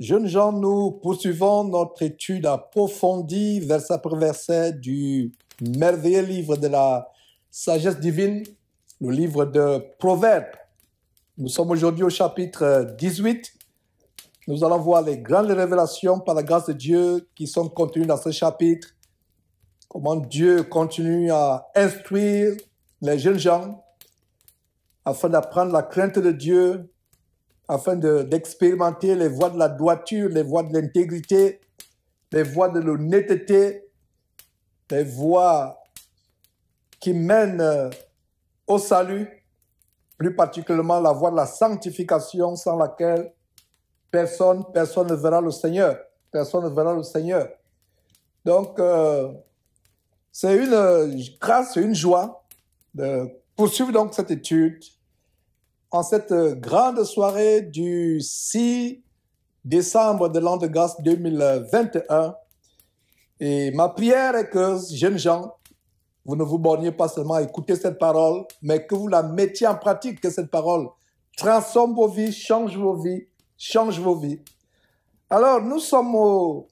Jeunes gens, nous poursuivons notre étude approfondie, verset par verset, du merveilleux livre de la sagesse divine, le livre de Proverbes. Nous sommes aujourd'hui au chapitre 18. Nous allons voir les grandes révélations par la grâce de Dieu qui sont contenues dans ce chapitre. Comment Dieu continue à instruire les jeunes gens afin d'apprendre la crainte de Dieu, afin d'expérimenter les voies de la droiture, les voies de l'intégrité, les voies de l'honnêteté, les voies qui mènent euh, au salut, plus particulièrement la voie de la sanctification sans laquelle personne, personne ne verra le Seigneur. Personne ne verra le Seigneur. Donc, euh, c'est une grâce, une joie de poursuivre donc cette étude en cette euh, grande soirée du 6 décembre de l'an de grâce 2021. Et ma prière est que, jeunes gens, vous ne vous borniez pas seulement à écouter cette parole, mais que vous la mettiez en pratique, que cette parole transforme vos vies, change vos vies, change vos vies. Alors, nous sommes au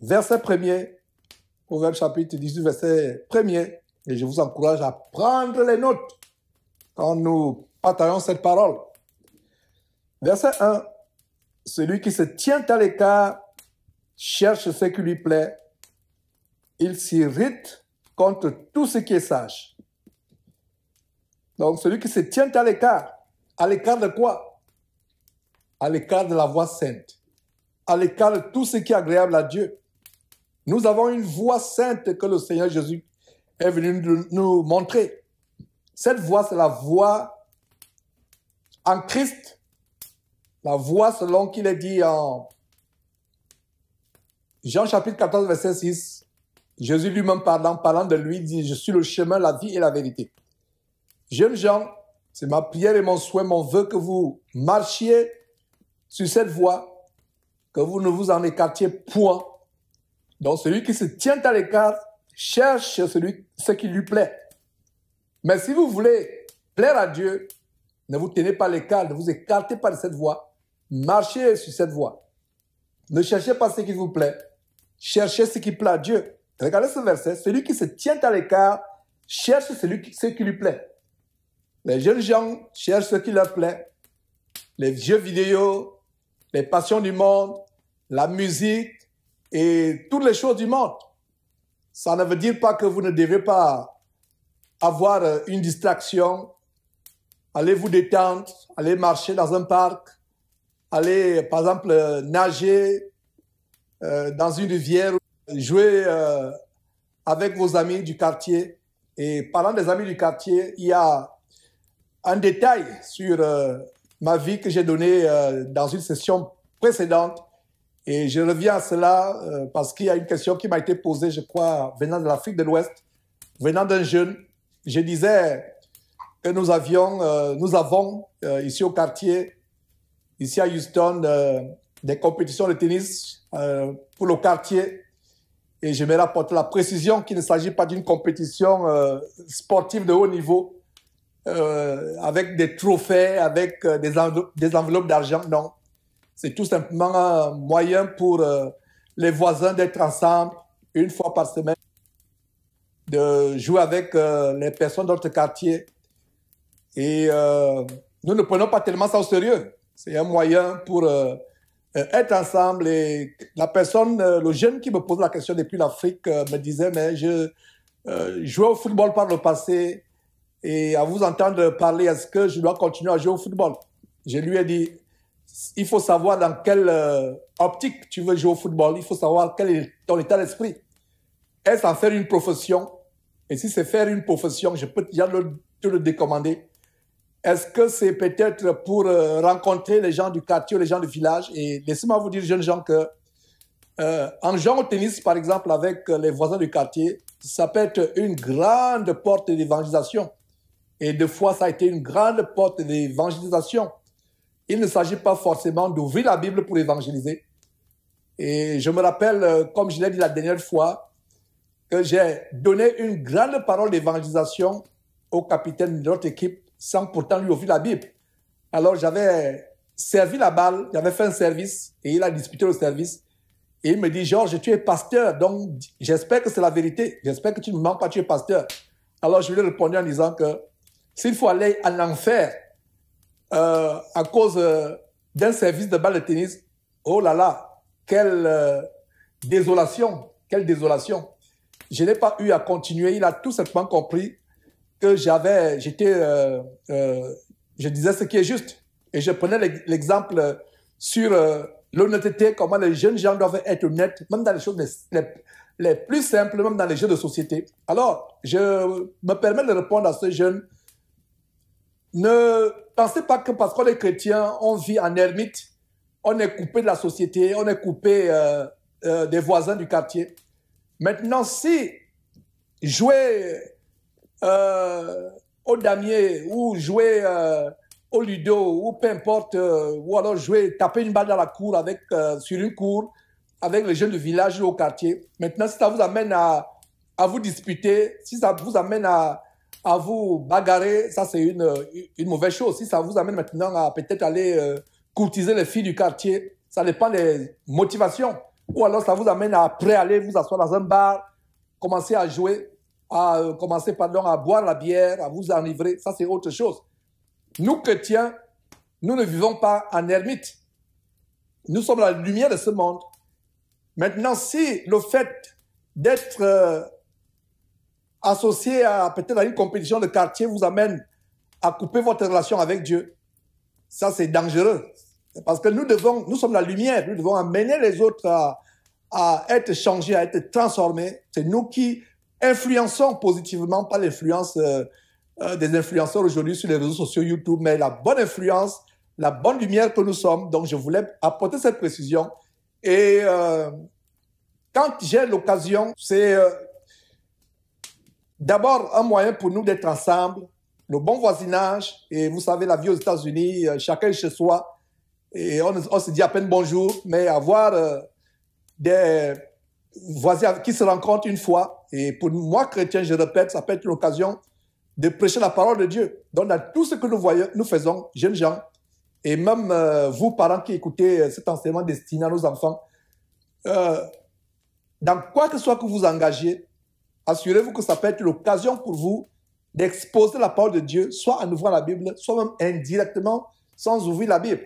verset premier, au chapitre 18, verset premier, et je vous encourage à prendre les notes quand nous Entendons cette parole. Verset 1. Celui qui se tient à l'écart cherche ce qui lui plaît. Il s'irrite contre tout ce qui est sage. Donc celui qui se tient à l'écart, à l'écart de quoi À l'écart de la voix sainte, à l'écart de tout ce qui est agréable à Dieu. Nous avons une voix sainte que le Seigneur Jésus est venu nous montrer. Cette voix, c'est la voix en Christ, la voie selon qu'il est dit en Jean chapitre 14, verset 6, Jésus lui-même parlant, parlant de lui, dit, je suis le chemin, la vie et la vérité. J'aime Jean, c'est ma prière et mon souhait, mon vœu que vous marchiez sur cette voie, que vous ne vous en écartiez point. Donc celui qui se tient à l'écart cherche celui, ce qui lui plaît. Mais si vous voulez plaire à Dieu, ne vous tenez pas l'écart, ne vous écartez pas de cette voie. Marchez sur cette voie. Ne cherchez pas ce qui vous plaît. Cherchez ce qui plaît à Dieu. Regardez ce verset. Celui qui se tient à l'écart cherche celui ce qui lui plaît. Les jeunes gens cherchent ce qui leur plaît. Les jeux vidéo, les passions du monde, la musique et toutes les choses du monde. Ça ne veut dire pas que vous ne devez pas avoir euh, une distraction allez vous détendre, allez marcher dans un parc, allez, par exemple, nager euh, dans une rivière, jouer euh, avec vos amis du quartier. Et parlant des amis du quartier, il y a un détail sur euh, ma vie que j'ai donné dans une session précédente. Et je reviens à cela parce qu'il y a une question qui m'a été posée, je crois, venant de l'Afrique de l'Ouest, venant d'un jeune. Je disais, que nous avions, euh, nous avons euh, ici au quartier, ici à Houston, euh, des compétitions de tennis pour le quartier. Et je me rapporte la précision qu'il ne s'agit pas d'une compétition sportive de haut niveau avec des trophées, avec des, des enveloppes d'argent. Non, c'est tout simplement un moyen pour les voisins d'être ensemble une fois par semaine, de jouer avec les personnes d'autres quartiers et euh, nous ne prenons pas tellement ça au sérieux. C'est un moyen pour euh, euh, être ensemble. Et la personne, le jeune qui me pose la question depuis l'Afrique me disait, mais je jouais au football par le passé et à vous entendre parler, est-ce que je dois continuer à jouer au football Je lui ai dit, il faut savoir dans quelle optique tu veux jouer au football, il faut savoir quel est ton état d'esprit. Est-ce à faire une profession Et si c'est faire une profession, je peux déjà te le décommander. Est-ce que c'est peut-être pour euh, rencontrer les gens du quartier, les gens du village Et laissez-moi vous dire, jeunes gens, que euh, jouant au tennis, par exemple, avec euh, les voisins du quartier, ça peut être une grande porte d'évangélisation. Et deux fois, ça a été une grande porte d'évangélisation. Il ne s'agit pas forcément d'ouvrir la Bible pour évangéliser. Et je me rappelle, comme je l'ai dit la dernière fois, que j'ai donné une grande parole d'évangélisation au capitaine de notre équipe sans pourtant lui ouvrir la Bible. Alors j'avais servi la balle, j'avais fait un service et il a disputé le service. Et il me dit, Georges, tu es pasteur, donc j'espère que c'est la vérité, j'espère que tu ne manques pas, tu es pasteur. Alors je lui ai répondu en disant que s'il faut aller en enfer euh, à cause euh, d'un service de balle de tennis, oh là là, quelle euh, désolation, quelle désolation. Je n'ai pas eu à continuer, il a tout simplement compris que j'avais, j'étais, euh, euh, je disais ce qui est juste. Et je prenais l'exemple sur euh, l'honnêteté, comment les jeunes gens doivent être honnêtes, même dans les choses les, les, plus simples, même dans les jeux de société. Alors, je me permets de répondre à ce jeune. Ne pensez pas que parce qu'on est chrétiens, on vit en ermite, on est coupé de la société, on est coupé des voisins du quartier. Maintenant, si jouer euh, au damier ou jouer euh, au ludo ou peu importe, euh, ou alors jouer, taper une balle dans la cour avec, sur une cour avec les jeunes du village ou au quartier. Maintenant, si ça vous amène à, vous disputer, si ça vous amène à, à vous bagarrer, ça c'est une, une mauvaise chose. Si ça vous amène maintenant à peut-être aller courtiser les filles du quartier, ça dépend des motivations. Ou alors ça vous amène à après aller vous asseoir dans un bar, commencer à jouer à commencer euh, commencer pardon, à boire la bière, à vous enivrer, ça c'est autre chose. Nous chrétiens, nous ne vivons pas en ermite. Nous sommes la lumière de ce monde. Maintenant, si le fait d'être euh, associé à peut-être à une compétition de quartier vous amène à couper votre relation avec Dieu, ça c'est dangereux. Parce que nous devons, nous sommes la lumière, nous devons amener les autres à, à être changés, à être transformés. C'est nous qui Influençons positivement, pas l'influence euh, euh, des influenceurs aujourd'hui sur les réseaux sociaux YouTube, mais la bonne influence, la bonne lumière que nous sommes. Donc, je voulais apporter cette précision. Et euh, quand j'ai l'occasion, c'est euh, d'abord un moyen pour nous d'être ensemble, le bon voisinage. Et vous savez, la vie aux États-Unis, chacun chez soi. Et on, se dit à peine bonjour, mais avoir des voisins qui se rencontrent une fois, et pour moi, chrétien, je répète, ça peut être l'occasion de prêcher la parole de Dieu. Donc, dans tout ce que nous, voyons, nous faisons, jeunes gens, et même euh, vous, parents qui écoutez euh, cet enseignement destiné à nos enfants, euh, dans quoi que ce soit que vous engagez, assurez-vous que ça peut être l'occasion pour vous d'exposer la parole de Dieu, soit en ouvrant la Bible, soit même indirectement sans ouvrir la Bible.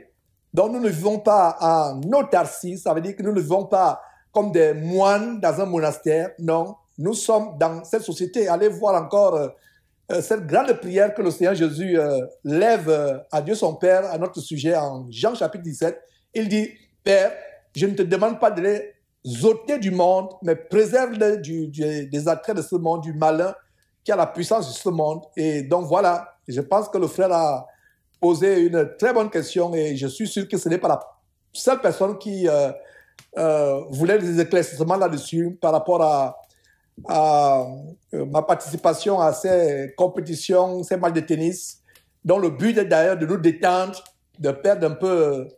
Donc nous ne vivons pas en autarcie, ça veut dire que nous ne vivons pas comme des moines dans un monastère, non. Nous sommes dans cette société. Allez voir encore euh, euh, cette grande prière que le Seigneur Jésus euh, lève à Dieu son Père à notre sujet en Jean chapitre 17. Il dit, Père, je ne te demande pas de les ôter du monde, mais préserve-les du, des attraits de ce monde, du malin qui a la puissance de ce monde. Et donc voilà, je pense que le frère a posé une très bonne question et je suis sûr que ce n'est pas la seule personne qui voulait des éclaircissements là-dessus par rapport à à euh, ma participation à ces compétitions, ces matchs de tennis, dont le but est d'ailleurs de nous détendre, de perdre un peu,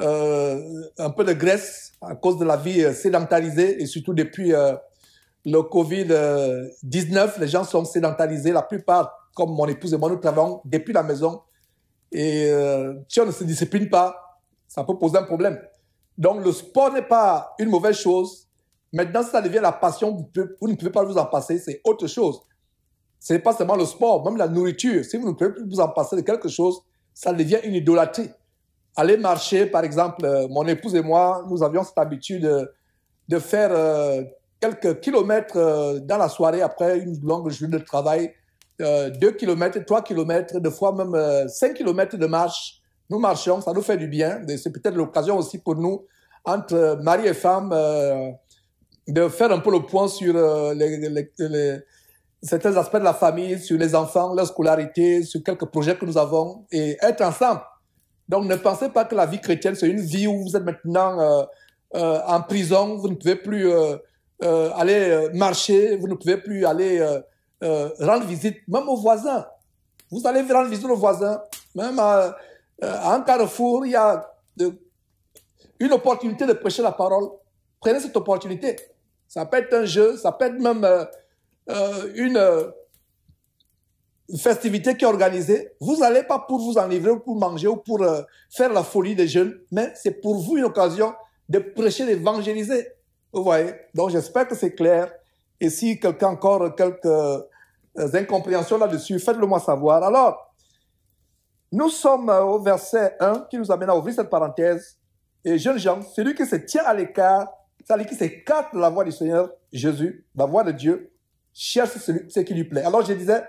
euh, un peu de graisse à cause de la vie euh, sédentarisée et surtout depuis le Covid-19, les gens sont sédentarisés. La plupart, comme mon épouse et moi, nous travaillons depuis la maison. Et si on ne se discipline pas, ça peut poser un problème. Donc le sport n'est pas une mauvaise chose Maintenant, ça devient la passion, vous, ne pouvez pas vous en passer, c'est autre chose. Ce n'est pas seulement le sport, même la nourriture. Si vous ne pouvez plus vous en passer de quelque chose, ça devient une idolâtrie. Aller marcher, par exemple, euh, mon épouse et moi, nous avions cette habitude euh, de faire euh, quelques kilomètres dans la soirée après une longue journée de travail, deux kilomètres, trois kilomètres, deux fois même cinq kilomètres de marche. Nous marchons, ça nous fait du bien. C'est peut-être l'occasion aussi pour nous, entre mari et femme, de faire un peu le point sur euh, les, certains aspects de la famille, sur les enfants, leur scolarité, sur quelques projets que nous avons et être ensemble. Donc ne pensez pas que la vie chrétienne, c'est une vie où vous êtes maintenant euh, euh, en prison, vous ne pouvez plus aller marcher, vous ne pouvez plus aller rendre visite même aux voisins. Vous allez rendre visite aux voisins, même à, un carrefour, il y a une opportunité de prêcher la parole. Prenez cette opportunité. Ça peut être un jeu, ça peut être même euh, euh une, euh, une festivité qui est organisée. Vous n'allez pas pour vous enivrer ou pour manger ou pour euh, faire la folie des jeunes, mais c'est pour vous une occasion de prêcher, d'évangéliser. Vous voyez Donc j'espère que c'est clair. Et si quelqu'un encore quelques incompréhensions là-dessus, faites-le moi savoir. Alors, nous sommes au verset 1 qui nous amène à ouvrir cette parenthèse. Et jeune Jean, celui qui se tient à l'écart celui qui dire qu'il s'écarte de la voix du Seigneur Jésus, la voix de Dieu, cherche ce qui lui plaît. Alors je disais,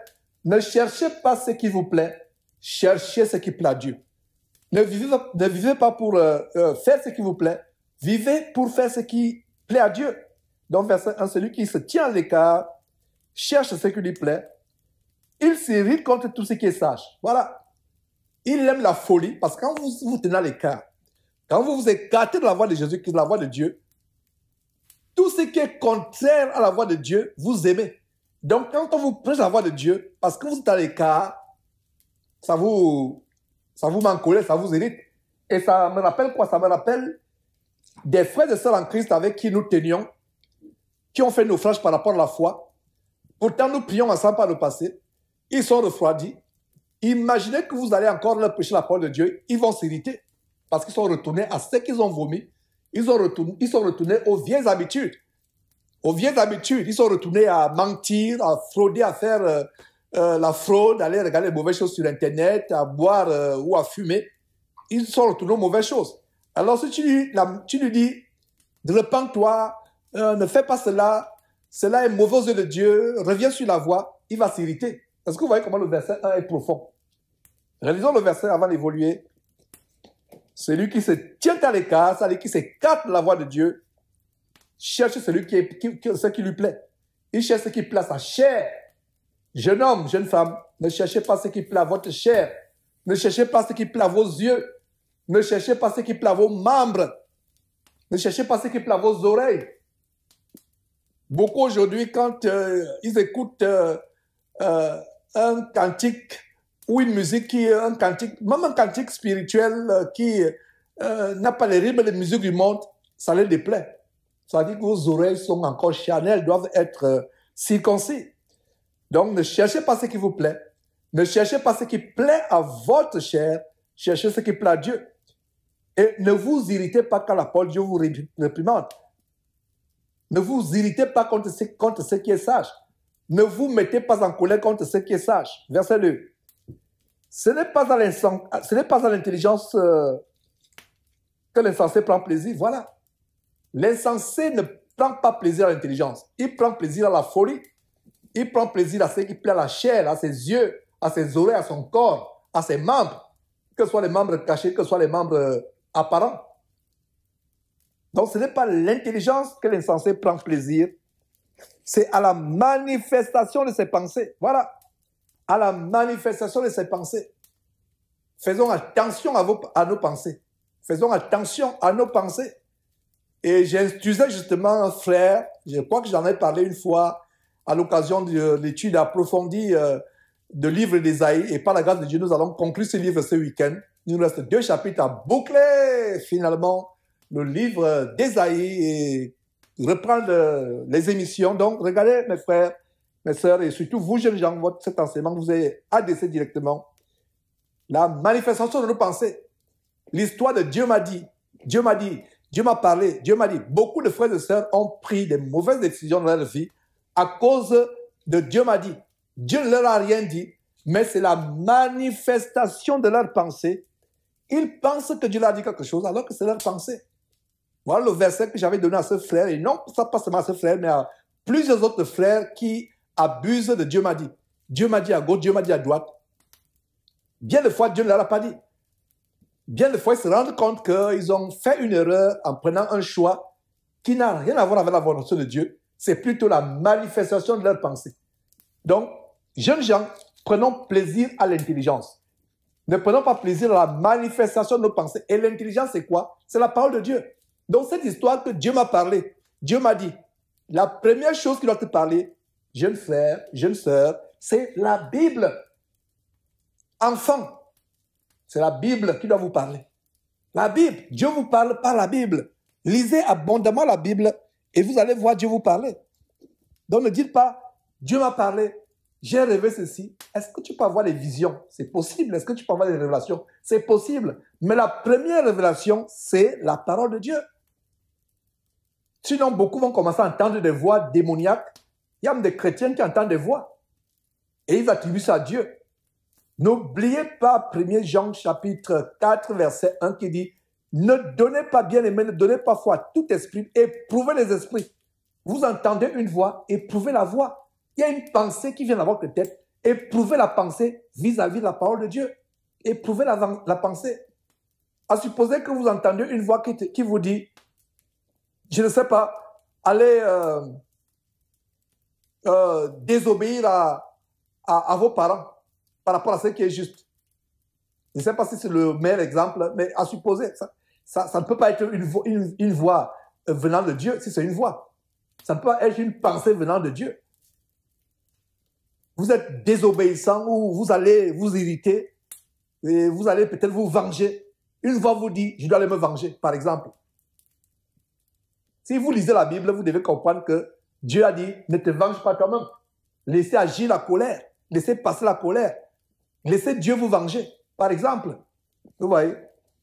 ne cherchez pas ce qui vous plaît, cherchez ce qui plaît à Dieu. Ne vivez, ne vivez pas pour euh, euh, faire ce qui vous plaît, vivez pour faire ce qui plaît à Dieu. Donc verset 1, celui qui se tient à l'écart, cherche ce qui lui plaît, il s'irrite contre tout ce qui est sage. Voilà. Il aime la folie parce que quand vous vous tenez à l'écart, quand vous vous écartez de la voix de Jésus, qui est la voix de Dieu, tout ce qui est contraire à la voix de Dieu, vous aimez. Donc, quand on vous prêche la voix de Dieu, parce que vous êtes à l'écart, ça vous, ça vous manque, ça vous irrite. Et ça me rappelle quoi? Ça me rappelle des frères et sœurs en Christ avec qui nous tenions, qui ont fait naufrage par rapport à la foi. Pourtant, nous prions ensemble par le passé. Ils sont refroidis. Imaginez que vous allez encore leur prêcher la parole de Dieu. Ils vont s'irriter parce qu'ils sont retournés à ce qu'ils ont vomi ils, ils sont retournés aux vieilles habitudes. Aux vieilles habitudes. Ils sont retournés à mentir, à frauder, à faire euh, euh, la fraude, à aller regarder les mauvaises choses sur Internet, à boire euh, ou à fumer. Ils sont retournés aux mauvaises choses. Alors si tu lui, tu dis, repends-toi, ne fais pas cela, cela est mauvais yeux de Dieu, reviens sur la voie, il va s'irriter. Est-ce que vous voyez comment le verset 1 est profond Réalisons le verset avant d'évoluer celui qui se tient à l'écart, celui qui s'écarte de la voix de Dieu, cherche celui qui, est, ce qui lui plaît. Il cherche ce qui plaît à sa chair. Jeune homme, jeune femme, ne cherchez pas ce qui plaît à votre chair. Ne cherchez pas ce qui plaît à vos yeux. Ne cherchez pas ce qui plaît à vos membres. Ne cherchez pas ce qui plaît à vos oreilles. Beaucoup aujourd'hui, quand euh, ils écoutent euh, euh, un cantique ou une musique qui est un cantique, même un cantique spirituel euh, qui euh, n'a pas les rythmes les musiques du monde, ça les déplaît. Ça dit dire que vos oreilles sont encore chanelles, doivent être euh, circoncis. Donc ne cherchez pas ce qui vous plaît. Ne cherchez pas ce qui plaît à votre chair. Cherchez ce qui plaît à Dieu. Et ne vous irritez pas quand la parole de Dieu vous réprimande. Ne vous irritez pas contre ce, contre ce qui est sage. Ne vous mettez pas en colère contre ce qui est sage. Verset 2. Ah, ce n'est pas à l'intelligence euh, que l'insensé prend plaisir. Voilà. L'insensé ne prend pas plaisir à l'intelligence. Il prend plaisir à la folie. Il prend plaisir à ce qui plaît à la chair, à ses yeux, à ses oreilles, à son corps, à ses membres, que ce soit les membres cachés, que ce soit les membres euh, apparents. Donc ce n'est pas l'intelligence que l'insensé prend plaisir, c'est à la manifestation de ses pensées. Voilà à la manifestation de ses pensées. Faisons attention à, vos, à nos pensées. Faisons attention à nos pensées. Et j'instruisais justement un frère, je crois que j'en ai parlé une fois à l'occasion de l'étude approfondie euh, de livre d'Esaïe, Et par la grâce de Dieu, nous allons conclure ce livre ce week-end. Il nous reste deux chapitres à boucler, finalement, le livre d'Esaïe et reprendre les émissions. Donc, regardez, mes frères, mes sœurs, et surtout vous, jeunes gens, cet enseignement vous avez adressé directement. La manifestation de nos pensées. L'histoire de Dieu m'a dit, Dieu m'a dit, Dieu m'a parlé, Dieu m'a dit. Beaucoup de frères et sœurs ont pris des mauvaises décisions dans leur vie à cause de Dieu m'a dit. Dieu ne leur a rien dit, mais c'est la manifestation de leur pensée. Ils pensent que Dieu leur a dit quelque chose alors que c'est leur pensée. Voilà le verset que j'avais donné à ce frère, et non pas seulement à ce frère, mais à plusieurs autres frères qui abuse de Dieu m'a dit. Dieu m'a dit à gauche, Dieu m'a dit à droite. Bien des fois, Dieu ne a pas dit. Bien des fois, ils se rendent compte qu'ils ont fait une erreur en prenant un choix qui n'a rien à voir avec la volonté de Dieu. C'est plutôt la manifestation de leur pensée. Donc, jeunes gens, prenons plaisir à l'intelligence. Ne prenons pas plaisir à la manifestation de nos pensées. Et l'intelligence, c'est quoi C'est la parole de Dieu. Donc, cette histoire que Dieu m'a parlé, Dieu m'a dit, la première chose qu'il doit te parler, jeune frère, jeune sœur, c'est la Bible. Enfant, c'est la Bible qui doit vous parler. La Bible, Dieu vous parle par la Bible. Lisez abondamment la Bible et vous allez voir Dieu vous parler. Donc ne dites pas, Dieu m'a parlé, j'ai rêvé ceci. Est-ce que tu peux avoir des visions C'est possible. Est-ce que tu peux avoir des révélations C'est possible. Mais la première révélation, c'est la parole de Dieu. Sinon, beaucoup vont commencer à entendre des voix démoniaques il y a même des chrétiens qui entendent des voix. Et ils attribuent ça à Dieu. N'oubliez pas 1 Jean chapitre 4, verset 1 qui dit, ne donnez pas bien les mains, ne donnez pas foi à tout esprit, éprouvez les esprits. Vous entendez une voix, éprouvez la voix. Il y a une pensée qui vient dans votre tête, éprouvez la pensée vis-à-vis de la parole de Dieu. Éprouvez la, pensée. À supposer que vous entendez une voix qui, vous dit, je ne sais pas, allez... Euh, euh, désobéir à, vos parents par rapport à ce qui est juste. Je ne sais pas si c'est le meilleur exemple, mais à supposer, ça, ça, ne peut pas être une, une, une voix venant de Dieu, si c'est une voix. Ça ne peut pas être une pensée venant de Dieu. Vous êtes désobéissant ou vous allez vous irriter et vous allez peut-être vous venger. Une voix vous dit, je dois aller me venger, par exemple. Si vous lisez la Bible, vous devez comprendre que Dieu a dit, ne te venge pas toi-même. Laissez agir la colère. Laissez passer la colère. Laissez Dieu vous venger, par exemple. Vous voyez,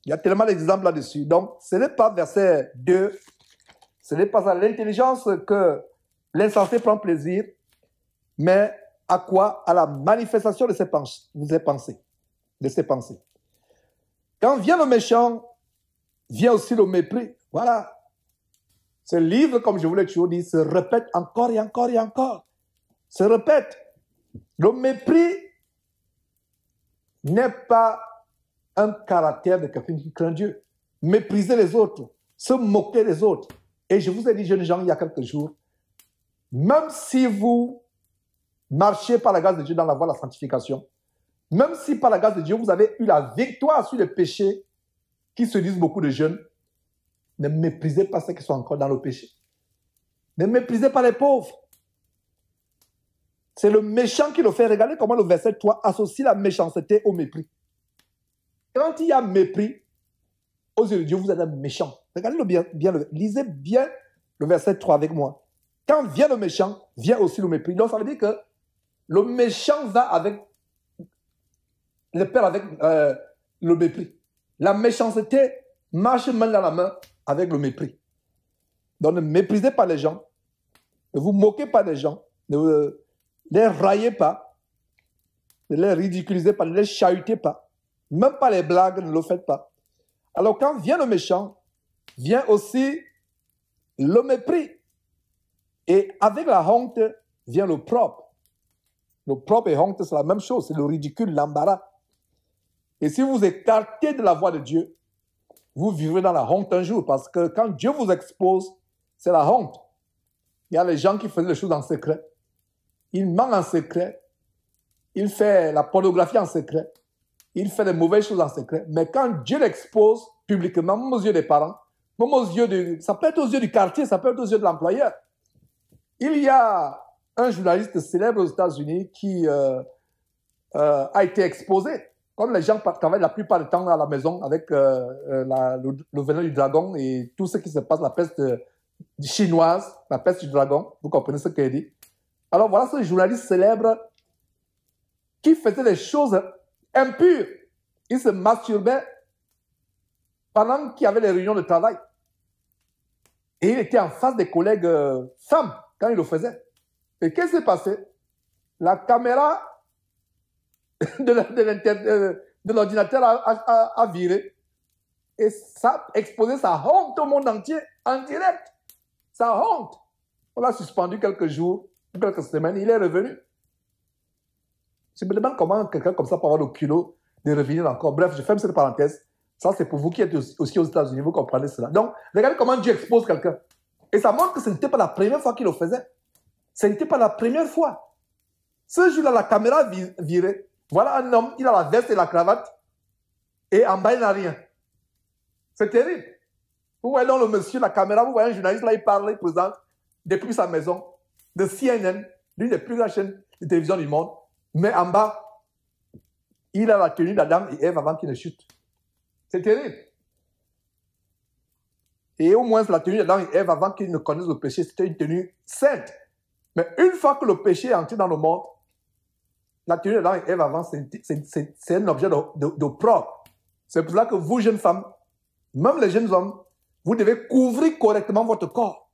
il y a tellement d'exemples là-dessus. Donc, ce n'est pas verset 2, ce n'est pas à l'intelligence que l'insensé prend plaisir, mais à quoi À la manifestation de ses, de ses pensées. De ses pensées. Quand vient le méchant, vient aussi le mépris. Voilà, ce livre, comme je vous l'ai toujours dit, se répète encore et encore et encore. Se répète. Le mépris n'est pas un caractère de quelqu'un qui craint Dieu. Mépriser les autres, se moquer des autres. Et je vous ai dit, jeunes gens, il y a quelques jours, même si vous marchez par la grâce de Dieu dans la voie de la sanctification, même si par la grâce de Dieu vous avez eu la victoire sur les péchés qui se disent beaucoup de jeunes, ne méprisez pas ceux qui sont encore dans le péché. Ne méprisez pas les pauvres. C'est le méchant qui le fait. Regardez comment le verset 3 associe la méchanceté au mépris. Quand il y a mépris, aux yeux de Dieu, vous êtes un méchant. Regardez-le bien, lisez bien le verset 3 avec moi. Quand vient le méchant, vient aussi le mépris. Donc ça veut dire que le méchant va avec le père avec euh, le mépris. La méchanceté marche main dans la main avec le mépris. Donc ne méprisez pas les gens, ne vous moquez pas des gens, euh, ne les raillez pas, ne les ridiculisez pas, ne les chahutez pas. Même pas les blagues, ne le faites pas. Alors quand vient le méchant, vient aussi le mépris. Et avec la honte vient le propre. Le propre et honte, c'est la même chose, c'est le ridicule, l'embarras. Et si vous écartez de la voix de Dieu, vous vivrez dans la honte un jour, parce que quand Dieu vous expose, c'est la honte. Il y a les gens qui font les choses en secret. Ils mentent en secret. Ils font la pornographie en secret. Ils font des mauvaises choses en secret. Mais quand Dieu l'expose publiquement, même aux yeux des parents, même aux yeux du... Ça peut être aux yeux du quartier, ça peut être aux yeux de l'employeur. Il y a un journaliste célèbre aux États-Unis qui euh, euh, a été exposé comme les gens travaillent la plupart du temps à la maison avec euh, euh, le, venin du dragon et tout ce qui se passe, la peste euh, chinoise, la peste du dragon, vous comprenez ce qu'elle dit. Alors voilà ce journaliste célèbre qui faisait des choses impures. Il se masturbait pendant qu'il y avait les réunions de travail. Et il était en face des collègues femmes quand il le faisait. Et qu'est-ce qui s'est passé La caméra Euh, de l'ordinateur à, à, à, virer. Et ça exposé sa honte au monde entier en direct. Sa honte. On l'a suspendu quelques jours, quelques semaines, il est revenu. Je me demande comment quelqu'un comme ça peut avoir le culot de revenir encore. Bref, je ferme cette parenthèse. Ça, c'est pour vous qui êtes aussi aux États-Unis, vous comprenez cela. Donc, regardez comment Dieu expose quelqu'un. Et ça montre que ce n'était pas la première fois qu'il le faisait. Ce n'était pas la première fois. Ce jour-là, la caméra virait. Voilà un homme, il a la veste et la cravate, et en bas, il n'a rien. C'est terrible. Vous voyez donc le monsieur, la caméra, vous voyez un journaliste là, il parle, il présente depuis sa maison, de CNN, l'une des plus grandes chaînes de télévision du monde. Mais en bas, il a la tenue d'Adam et Ève avant qu'ils ne chutent. C'est terrible. Et au moins, la tenue d'Adam et Ève avant qu'ils ne connaissent le péché, c'était une tenue sainte. Mais une fois que le péché est entré dans le monde, la tenue de avant, c'est un objet de, propre. C'est pour cela que vous, jeunes femmes, même les jeunes hommes, vous devez couvrir correctement votre corps.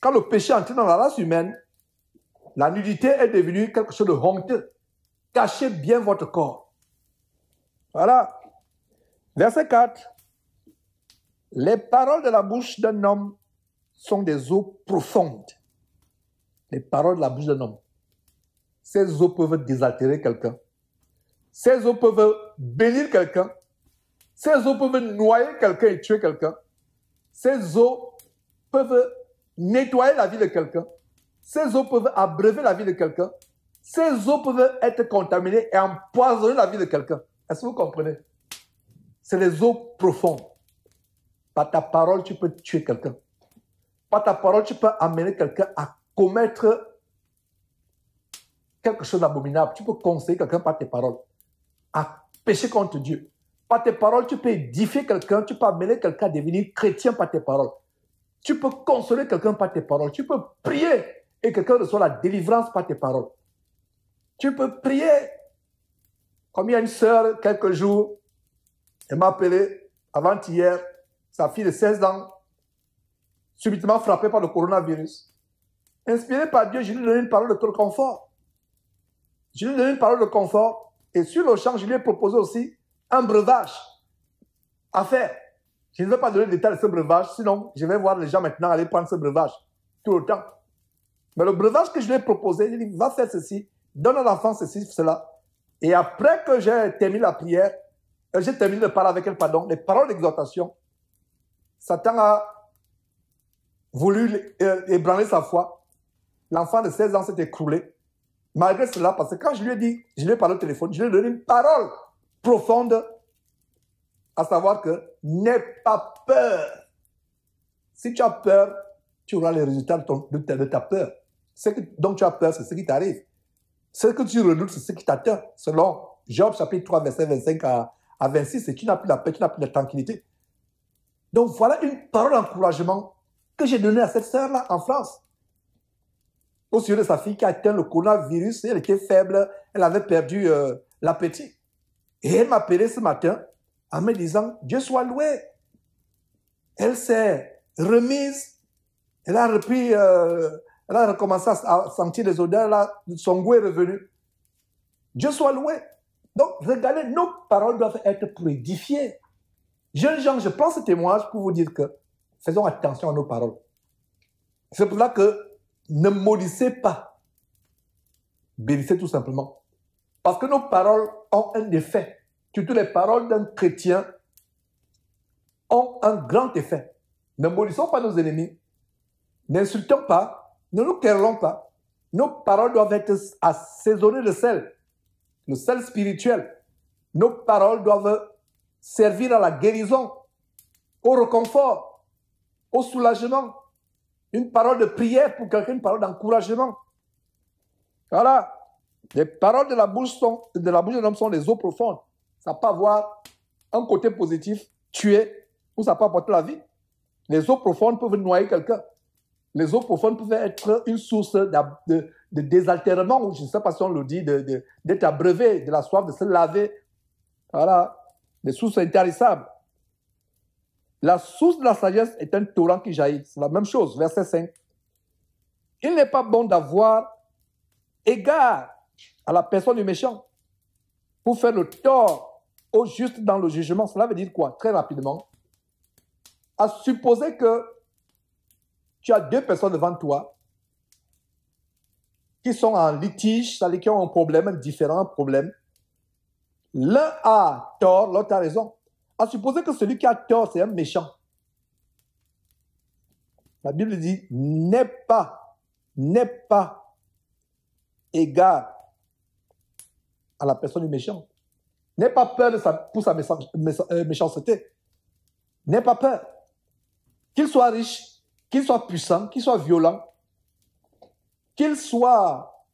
Quand le péché entre dans la race humaine, la nudité est devenue quelque chose de honteux. Cachez bien votre corps. Voilà. Verset 4. Les paroles de la bouche d'un homme sont des eaux profondes. Les paroles de la bouche d'un homme. Ces eaux peuvent désaltérer quelqu'un. Ces eaux peuvent bénir quelqu'un. Ces eaux peuvent noyer quelqu'un et tuer quelqu'un. Ces eaux peuvent nettoyer la vie de quelqu'un. Ces eaux peuvent abreuver la vie de quelqu'un. Ces eaux peuvent être contaminées et empoisonner la vie de quelqu'un. Est-ce que vous comprenez C'est les eaux profondes. Par ta parole, tu peux tuer quelqu'un. Par ta parole, tu peux amener quelqu'un à commettre quelque chose d'abominable, tu peux conseiller quelqu'un par tes paroles à pécher contre Dieu. Par tes paroles, tu peux édifier quelqu'un, tu peux amener quelqu'un à devenir chrétien par tes paroles. Tu peux consoler quelqu'un par tes paroles. Tu peux prier et quelqu'un reçoit la délivrance par tes paroles. Tu peux prier. Comme il y a une sœur, quelques jours, elle m'a appelé avant-hier, sa fille de 16 ans, subitement frappée par le coronavirus. Inspirée par Dieu, je lui ai donné une parole de ton confort. Je lui ai donné une parole de confort et sur le champ, je lui ai proposé aussi un breuvage à faire. Je ne vais pas donner le détail de ce breuvage, sinon je vais voir les gens maintenant aller prendre ce breuvage tout le temps. Mais le breuvage que je lui ai proposé, il dit, va faire ceci, donne à l'enfant ceci, cela. Et après que j'ai terminé la prière, euh, j'ai terminé de parler avec elle, pardon, les paroles d'exhortation, Satan a voulu euh, ébranler sa foi. L'enfant de 16 ans s'est écroulé. Malgré cela, parce que quand je lui ai dit, je lui ai parlé au téléphone, je lui ai donné une parole profonde, à savoir que n'aie pas peur. Si tu as peur, tu auras les résultats de, ta, peur. Ce que, dont tu as peur, c'est ce qui t'arrive. Ce que tu redoutes, c'est ce qui t'atteint. Selon Job chapitre 3, verset 25 à, à 26, c'est tu n'as plus la paix, tu n'as plus la tranquillité. Donc voilà une parole d'encouragement que j'ai donnée à cette sœur-là en France au sujet de sa fille qui a atteint le coronavirus, elle était faible, elle avait perdu euh, l'appétit. Et elle m'a appelé ce matin en me disant, Dieu soit loué. Elle s'est remise, elle a repris, euh, elle a recommencé à sentir les odeurs, son goût est revenu. Dieu soit loué. Donc, regardez, nos paroles doivent être pour édifier. Jeunes gens, je prends ce témoignage pour vous dire que faisons attention à nos paroles. C'est pour ça que ne maudissez pas. Bénissez tout simplement. Parce que nos paroles ont un effet. Toutes les paroles d'un chrétien ont un grand effet. Ne maudissons pas nos ennemis. N'insultons pas. Ne nous querlons pas. Nos paroles doivent être assaisonnées de sel, le sel spirituel. Nos paroles doivent servir à la guérison, au reconfort, au soulagement, une parole de prière pour quelqu'un, une parole d'encouragement. Voilà. Les paroles de la bouche sont, de la bouche l'homme sont les eaux profondes. Ça peut avoir un côté positif, tuer, ou ça peut apporter la vie. Les eaux profondes peuvent noyer quelqu'un. Les eaux profondes peuvent être une source de, de, ou je ne sais pas si on le dit, d'être abreuvé, de la soif, de se laver. Voilà. Les sources intarissables. La source de la sagesse est un torrent qui jaillit. C'est la même chose, verset 5. Il n'est pas bon d'avoir égard à la personne du méchant pour faire le tort au juste dans le jugement. Cela veut dire quoi Très rapidement, à supposer que tu as deux personnes devant toi qui sont en litige, cest qui ont un problème, un différent problème. L'un a tort, l'autre a raison à supposer que celui qui a tort, c'est un méchant. La Bible dit, n'est pas, n'est pas égard à la personne du méchant. N'aie pas peur de sa, pour sa euh, méchanceté. N'aie pas peur. Qu'il soit riche, qu'il soit puissant, qu'il soit violent, qu'il soit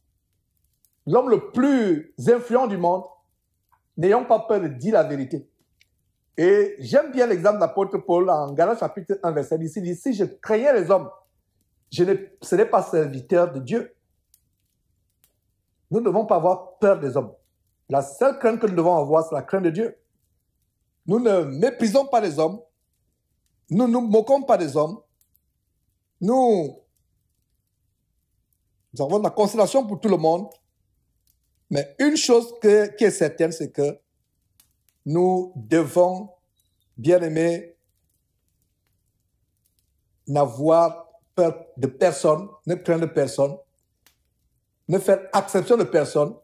l'homme le plus influent du monde, n'ayons pas peur de dire la vérité. Et j'aime bien l'exemple d'apôtre Paul en Galates chapitre 1, verset 10. Il dit, si je craignais les hommes, je ne serais pas serviteur de Dieu. Nous ne devons pas avoir peur des hommes. La seule crainte que nous devons avoir, c'est la crainte de Dieu. Nous ne méprisons pas les hommes. Nous ne nous moquons pas des hommes. Nous, avons la consolation pour tout le monde. Mais une chose qui est certaine, c'est que nous devons, bien aimer n'avoir peur de personne, ne craindre personne, ne faire exception de personne.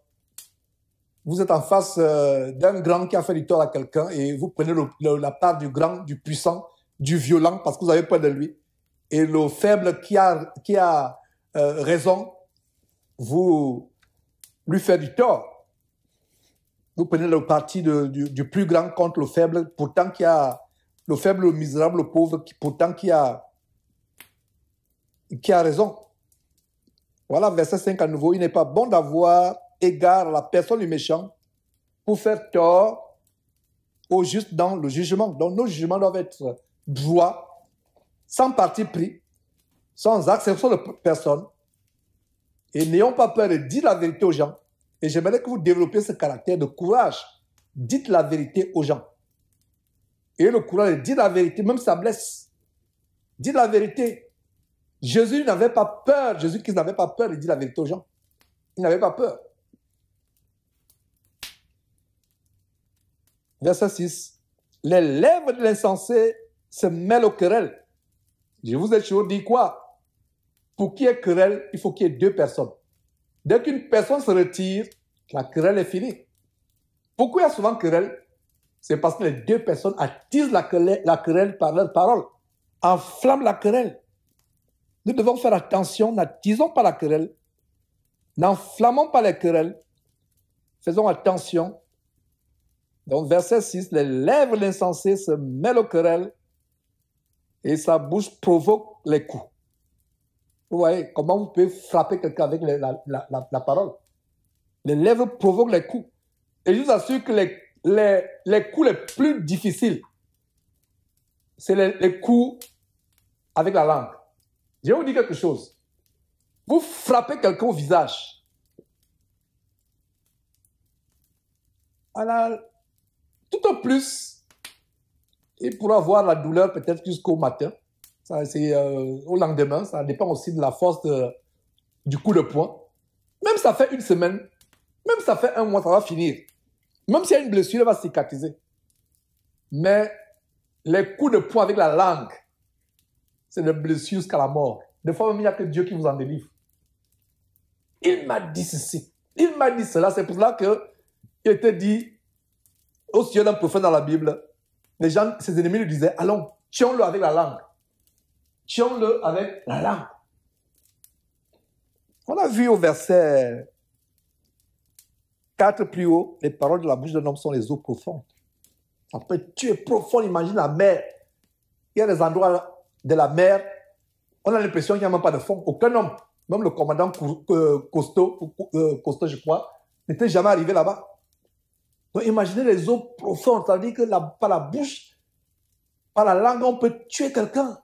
Vous êtes en face euh, d'un grand qui a fait du tort à quelqu'un et vous prenez la part du grand, du puissant, du violent parce que vous avez peur de lui. Et le faible qui a, euh, raison, vous lui faites du tort vous prenez le parti du, plus grand contre le faible, pourtant qu'il y a le faible, le misérable, le pauvre, pourtant qu'il y a, qui a raison. Voilà, verset 5 à nouveau, il n'est pas bon d'avoir égard à la personne du méchant pour faire tort au juste dans le jugement. Donc nos jugements doivent être droits, sans parti pris, sans acception de personne. Et n'ayons pas peur de dire la vérité aux gens et j'aimerais que vous développiez ce caractère de courage. Dites la vérité aux gens. Et le courage de la vérité, même ça blesse. Dites la vérité. Jésus n'avait pas peur. Jésus qui n'avait pas peur de dire la vérité aux gens. Il n'avait pas peur. Verset 6. Les lèvres de l'insensé se mêlent aux querelles. Je vous ai toujours dit quoi Pour qu'il y ait querelle, il faut qu'il y ait deux personnes. Dès qu'une personne se retire, la querelle est finie. Pourquoi il y a souvent querelle C'est parce que les deux personnes attisent la querelle, la querelle par leurs paroles, enflamment la querelle. Nous devons faire attention, n'attisons pas la querelle, n'enflammons pas les querelles, faisons attention. Donc, verset 6, les lèvres l'insensé se mêlent aux querelles et sa bouche provoque les coups. Vous voyez comment vous pouvez frapper quelqu'un avec la, parole. Les lèvres provoquent les coups. Et je vous assure que les, les, les coups les plus difficiles, c'est les, coups avec la langue. Je vais vous dire quelque chose. Vous frappez quelqu'un au visage. tout en plus, il pourra avoir la douleur peut-être jusqu'au matin. Ça, c'est euh, au lendemain. Ça dépend aussi de la force du coup de poing. Même ça fait une semaine, même ça fait un mois, ça va finir. Même s'il y a une blessure, elle va cicatriser. Mais les coups de poing avec la langue, c'est des blessure jusqu'à la mort. Des fois, même, il n'y a que Dieu qui vous en délivre. Il m'a dit ceci. Il m'a dit cela. C'est pour cela que il était dit au ciel d'un prophète dans la Bible. Les gens, ses ennemis lui disaient, allons, tuons-le avec la langue tuons le avec la langue. On a vu au verset 4 plus haut, les paroles de la bouche d'un homme sont les eaux profondes. On peut tuer profond, imagine la mer. Il y a des endroits de la mer, on a l'impression qu'il n'y a même pas de fond. Aucun homme, même le commandant euh, Costaud, euh, Costaud je crois, n'était jamais arrivé là-bas. Donc imaginez les eaux profondes, c'est-à-dire que par la bouche, par la langue, on peut tuer quelqu'un.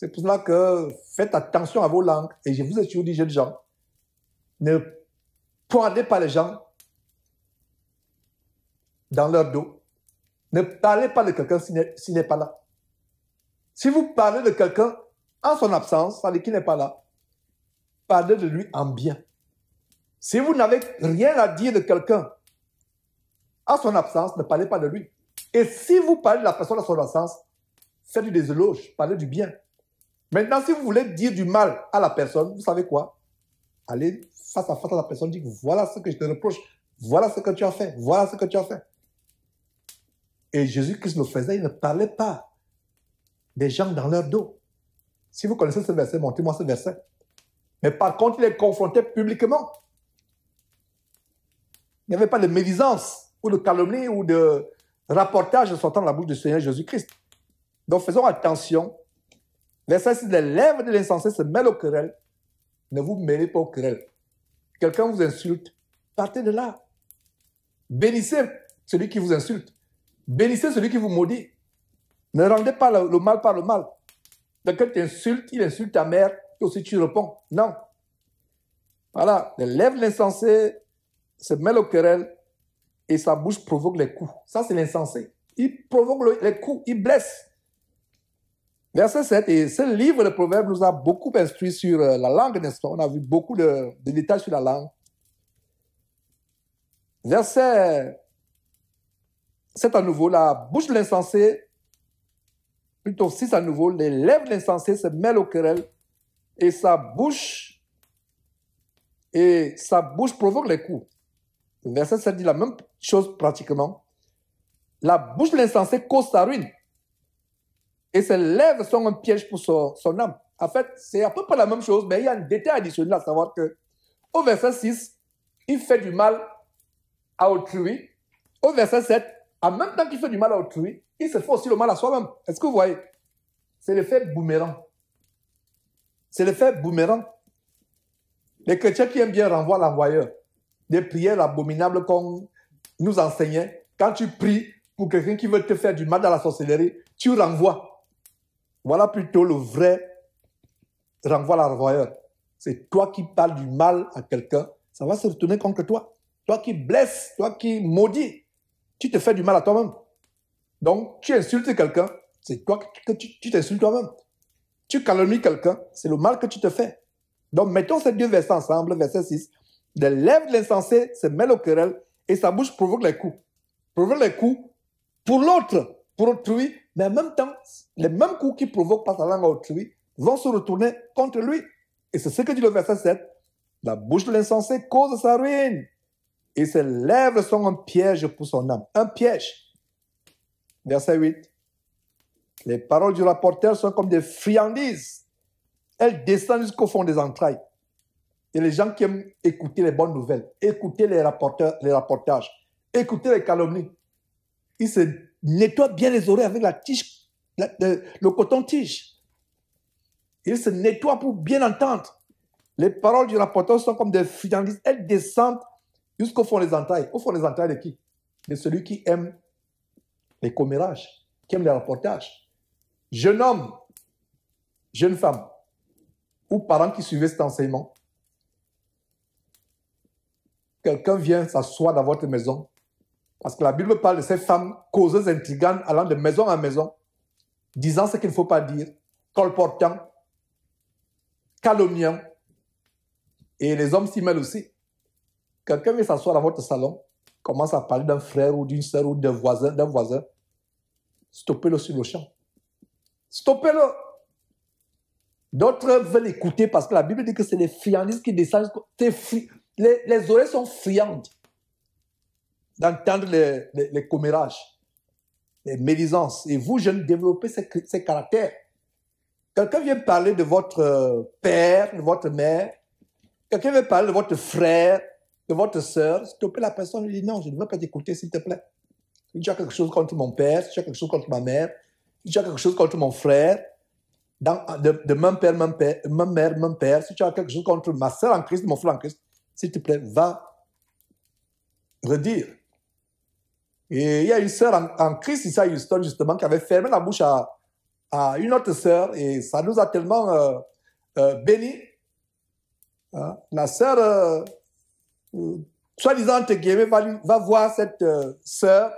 C'est pour cela que faites attention à vos langues. Et je vous ai toujours dit, jeunes gens, ne pointez pas les gens dans leur dos. Ne parlez pas de quelqu'un s'il n'est pas là. Si vous parlez de quelqu'un en son absence, cest qui n'est pas là, parlez de lui en bien. Si vous n'avez rien à dire de quelqu'un en son absence, ne parlez pas de lui. Et si vous parlez de la personne en son absence, faites du des parlez du bien. Maintenant, si vous voulez dire du mal à la personne, vous savez quoi Allez face à face à la personne, dites voilà ce que je te reproche, voilà ce que tu as fait, voilà ce que tu as fait. Et Jésus-Christ le faisait, il ne parlait pas des gens dans leur dos. Si vous connaissez ce verset, montrez-moi ce verset. Mais par contre, il les confrontait publiquement. Il n'y avait pas de médisance ou de calomnie ou de rapportage sortant de la bouche du Seigneur Jésus-Christ. Donc faisons attention Verset 6, les lèvres de l'insensé se mêlent aux querelles. Ne vous mêlez pas aux querelles. Quelqu'un vous insulte, partez de là. Bénissez celui qui vous insulte. Bénissez celui qui vous maudit. Ne rendez pas le, mal par le mal. Quelqu'un t'insulte, il insulte ta mère, et aussi tu réponds. Non. Voilà, les lèvres de l'insensé se mêlent aux querelles et sa bouche provoque les coups. Ça, c'est l'insensé. Il provoque les coups, il blesse. Verset 7, et ce livre de Proverbes nous a beaucoup instruit sur euh, la langue, n'est-ce pas On a vu beaucoup de, détails sur la langue. Verset 7 à nouveau, la bouche de l'insensé, plutôt 6 à nouveau, les lèvres de l'insensé se mêlent aux querelles et sa bouche, et sa bouche provoque les coups. verset 7 dit la même chose pratiquement. La bouche de l'insensé cause sa ruine et ses lèvres sont un piège pour son, âme. En fait, c'est à peu près la même chose, mais il y a un détail additionnel à savoir que au verset 6, il fait du mal à autrui. Au verset 7, en même temps qu'il fait du mal à autrui, il se fait aussi le mal à soi-même. Est-ce que vous voyez C'est l'effet boomerang. C'est l'effet boomerang. Les chrétiens qui aiment bien renvoient l'envoyeur. Des prières abominables qu'on nous enseignait. Quand tu pries pour quelqu'un qui veut te faire du mal dans la sorcellerie, tu renvoies. Voilà plutôt le vrai renvoi à renvoyeur. C'est toi qui parles du mal à quelqu'un, ça va se retourner contre toi. Toi qui blesses, toi qui maudis, tu te fais du mal à toi-même. Donc, tu insultes quelqu'un, c'est toi que tu t'insultes toi-même. Tu calomnies quelqu'un, c'est le mal que tu te fais. Donc, mettons ces deux versets ensemble, verset 6. Les lèvres de l'insensé se mêlent aux querelles et sa bouche provoque les coups. Provoque les coups pour l'autre, pour autrui, mais en même temps, les mêmes coups qui provoquent par sa langue à autrui vont se retourner contre lui. Et c'est ce que dit le verset 7. La bouche de l'insensé cause sa ruine. Et ses lèvres sont un piège pour son âme. Un piège. Verset 8. Les paroles du rapporteur sont comme des friandises. Elles descendent jusqu'au fond des entrailles. Et les gens qui aiment écouter les bonnes nouvelles, écouter les, rapporteurs, les rapportages, écouter les calomnies, ils se nettoie bien les oreilles avec la tige, le coton-tige. Il se nettoie pour bien entendre. Les paroles du rapporteur sont comme des fidélistes. Elles descendent jusqu'au fond des entrailles. Au fond des entrailles de qui De celui qui aime les commérages, qui aime les rapportages. Jeune homme, jeune femme, ou parents qui suivaient cet enseignement, quelqu'un vient s'asseoir dans votre maison parce que la Bible parle de ces femmes causeuses intrigantes allant de maison en maison, disant ce qu'il ne faut pas dire, colportant, calomniant. Et les hommes s'y mêlent aussi. Quelqu'un vient s'asseoir dans votre salon, commence à parler d'un frère ou d'une sœur ou d'un voisin, d'un voisin. Stoppez-le sur le champ. Stoppez-le. D'autres veulent écouter parce que la Bible dit que c'est les friandises qui descendent. les oreilles sont friandes d'entendre les, commérages, les médisances. Et vous, jeunes, développez ces, ces caractères. Quelqu'un vient parler de votre euh, père, de votre mère. Quelqu'un vient parler de votre frère, de votre sœur. plaît, la personne, lui dit non, je ne veux pas t'écouter, s'il te plaît. Si tu as quelque chose contre mon père, si tu as quelque chose contre ma mère, si tu as quelque chose contre mon frère, dans, de, mon père, mon père, mère, mon père, si tu as quelque chose contre ma sœur en Christ, mon frère en Christ, s'il te plaît, va redire. Et il y a une sœur en, Christ ici à Houston, justement, qui avait fermé la bouche à, une autre sœur. Et ça nous a tellement euh, euh bénis. Hein? La sœur, euh, euh soi-disant, va, voir cette euh, sœur,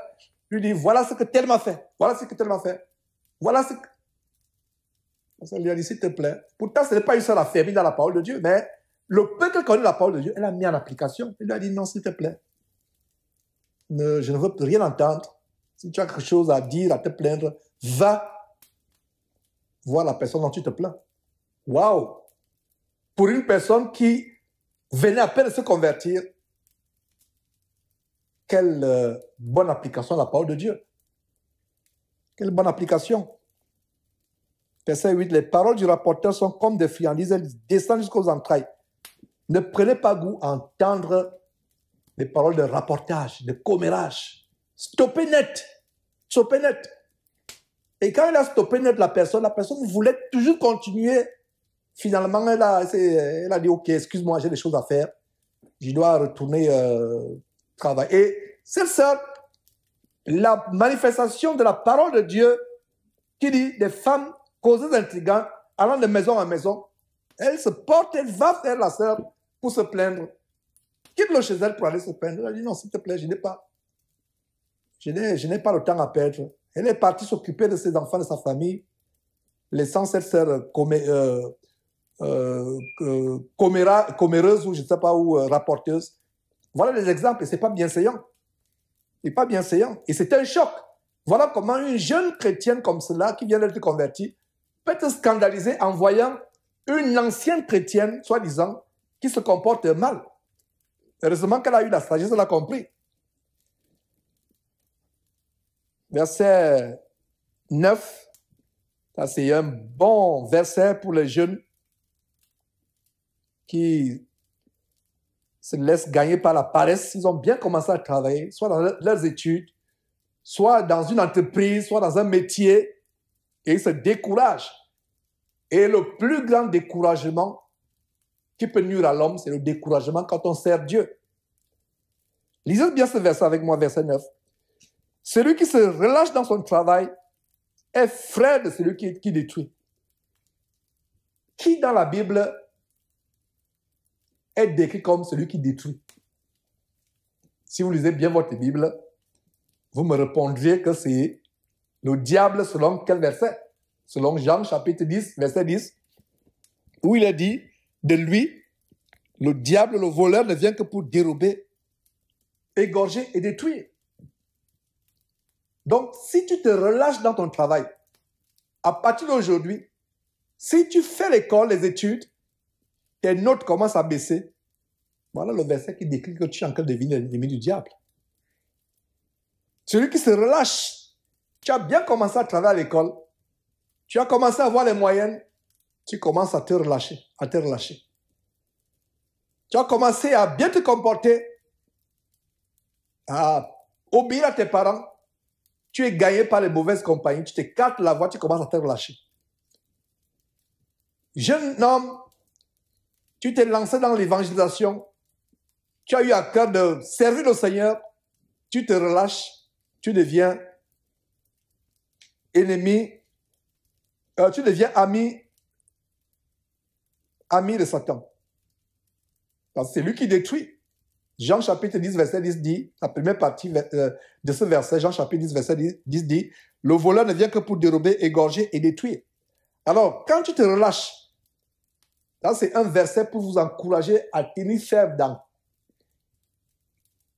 lui dit, voilà ce que tel m'a fait. Voilà ce que tel m'a fait. Voilà ce que... lui a dit, s'il te plaît. Pourtant, ce n'est pas une sœur affaiblie dans la parole de Dieu, mais le peu qu'elle connaît la parole de Dieu, elle l'a mis en application. Elle lui a dit, non, s'il te plaît je ne veux rien entendre. Si tu as quelque chose à dire, à te plaindre, va voir la personne dont tu te plains. Waouh! Pour une personne qui venait à peine de se convertir, quelle euh, bonne application de la parole de Dieu. Quelle bonne application. Verset 8, les paroles du rapporteur sont comme des friandises, elles descendent jusqu'aux entrailles. Ne prenez pas goût à entendre des paroles de rapportage, de commérage. Stoppez net. Stoppez net. Et quand elle a stoppé net la personne, la personne voulait toujours continuer. Finalement, elle a, dit, OK, excuse-moi, j'ai des choses à faire. Je dois retourner euh, travailler. Et c'est ça, la manifestation de la parole de Dieu qui dit des femmes causées intrigantes, allant de maison en maison, elles se porte, elle va vers la sœur pour se plaindre Quitte-le chez elle pour aller se peindre. Elle a dit non, s'il te plaît, je n'ai pas. Je n'ai pas le temps à perdre. Elle est partie s'occuper de ses enfants, de sa famille, laissant cette sœur euh, comé, euh, euh, coméreuse ou je ne sais pas où, rapporteuse. Voilà les exemples. Et ce n'est pas Ce n'est pas bien séant. Et c'est un choc. Voilà comment une jeune chrétienne comme cela, qui vient d'être convertie, peut être scandalisée en voyant une ancienne chrétienne, soi-disant, qui se comporte mal. Heureusement qu'elle a eu la sagesse, elle a compris. Verset 9, c'est un bon verset pour les jeunes qui se laissent gagner par la paresse. Ils ont bien commencé à travailler, soit dans leurs études, soit dans une entreprise, soit dans un métier, et ils se découragent. Et le plus grand découragement, qui peut nuire à l'homme, c'est le découragement quand on sert Dieu. Lisez bien ce verset avec moi, verset 9. Celui qui se relâche dans son travail est frère de celui qui, détruit. Qui dans la Bible est décrit comme celui qui détruit Si vous lisez bien votre Bible, vous me répondriez que c'est le diable selon quel verset Selon Jean chapitre 10, verset 10, où il a dit, de lui, le diable, le voleur ne vient que pour dérober, égorger et détruire. Donc, si tu te relâches dans ton travail, à partir d'aujourd'hui, si tu fais l'école, les études, tes notes commencent à baisser. Voilà le verset qui décrit que tu es en train de devenir l'ennemi du diable. Celui qui se relâche, tu as bien commencé à travailler à l'école, tu as commencé à avoir les moyennes, tu commences à te relâcher, à te relâcher. Tu as commencé à bien te comporter, à ah, obéir à tes parents. Tu es gagné par les mauvaises compagnies, tu t'écartes la voie, tu commences à te relâcher. Jeune homme, tu t'es lancé dans l'évangélisation, tu as eu à cœur de servir le Seigneur, tu te relâches, tu deviens ennemi, euh, tu deviens ami ami de Satan. C'est lui qui détruit. Jean chapitre 10, verset 10 dit, la première partie euh, de ce verset, Jean chapitre 10, verset 10 dit, le voleur ne vient que pour dérober, égorger et détruire. Alors, quand tu te relâches, là c'est un verset pour vous encourager à tenir ferme dans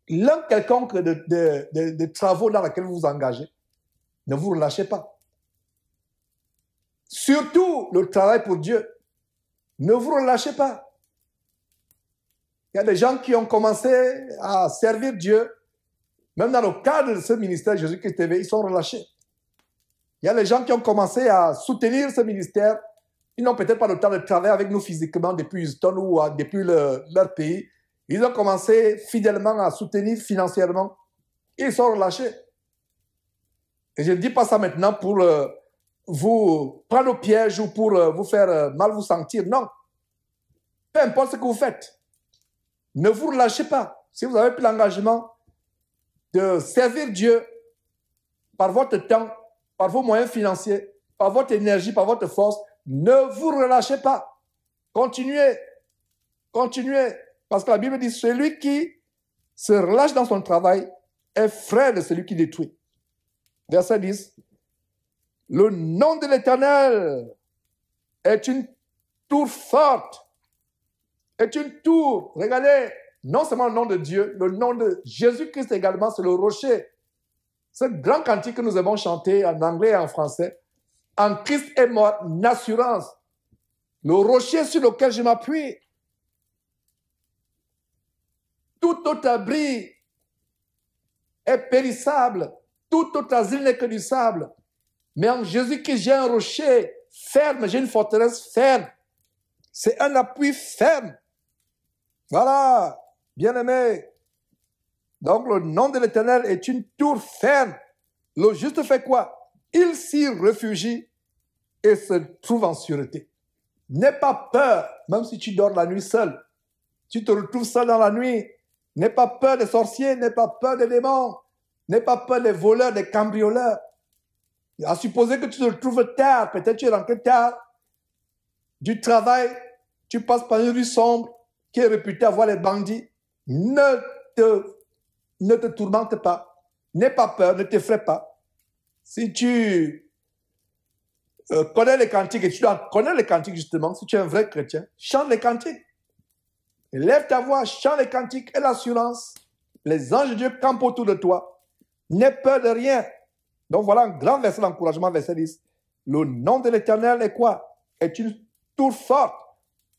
l'un quelconque de, travaux dans lesquels vous vous engagez. Ne vous relâchez pas. Surtout le travail pour Dieu. Ne vous relâchez pas. Il y a des gens qui ont commencé à servir Dieu. Même dans le cadre de ce ministère Jésus-Christ TV, ils sont relâchés. Il y a des gens qui ont commencé à soutenir ce ministère. Ils n'ont peut-être pas le temps de travailler avec nous physiquement depuis Houston ou euh, depuis leur pays. Ils ont commencé fidèlement à soutenir financièrement. Ils sont relâchés. Et je ne dis pas ça maintenant pour... Euh, vous prendre au piège ou pour euh, vous faire euh, mal vous sentir. Non. Peu importe ce que vous faites, ne vous relâchez pas. Si vous avez pris l'engagement de servir Dieu par votre temps, par vos moyens financiers, par votre énergie, par votre force, ne vous relâchez pas. Continuez. Continuez. Parce que la Bible dit, celui qui se relâche dans son travail est frère de celui qui détruit. Verset 10. Le nom de l'Éternel est une tour forte, est une tour. Regardez, non seulement le nom de Dieu, le nom de Jésus-Christ également, c'est le rocher. Ce grand cantique que nous avons chanté en anglais et en français, en Christ est mort, n'assurance, assurance, le rocher sur lequel je m'appuie. Tout autre abri est périssable, tout autre asile n'est que du sable. Mais en Jésus que j'ai un rocher ferme, j'ai une forteresse ferme. C'est un appui ferme. Voilà, bien aimé. Donc le nom de l'Éternel est une tour ferme. Le juste fait quoi Il s'y réfugie et se trouve en sûreté. N'aie pas peur, même si tu dors la nuit seul. Tu te retrouves seul dans la nuit. N'aie pas peur des sorciers, n'aie pas peur des démons, n'aie pas peur des voleurs, des cambrioleurs. À supposer que tu te trouves tard, peut-être tu es rentré tard du travail, tu passes par une rue sombre qui est réputée avoir les bandits. Ne te, ne te tourmente pas. N'aie pas peur, ne t'effraie pas. Si tu euh, connais les cantiques, et tu dois connaître les cantiques justement, si tu es un vrai chrétien, chante les cantiques. Lève ta voix, chante les cantiques et l'assurance. Les anges de Dieu campent autour de toi. N'aie peur de rien. Donc voilà un grand verset d'encouragement, verset 10. Le nom de l'Éternel est quoi Est une tour forte.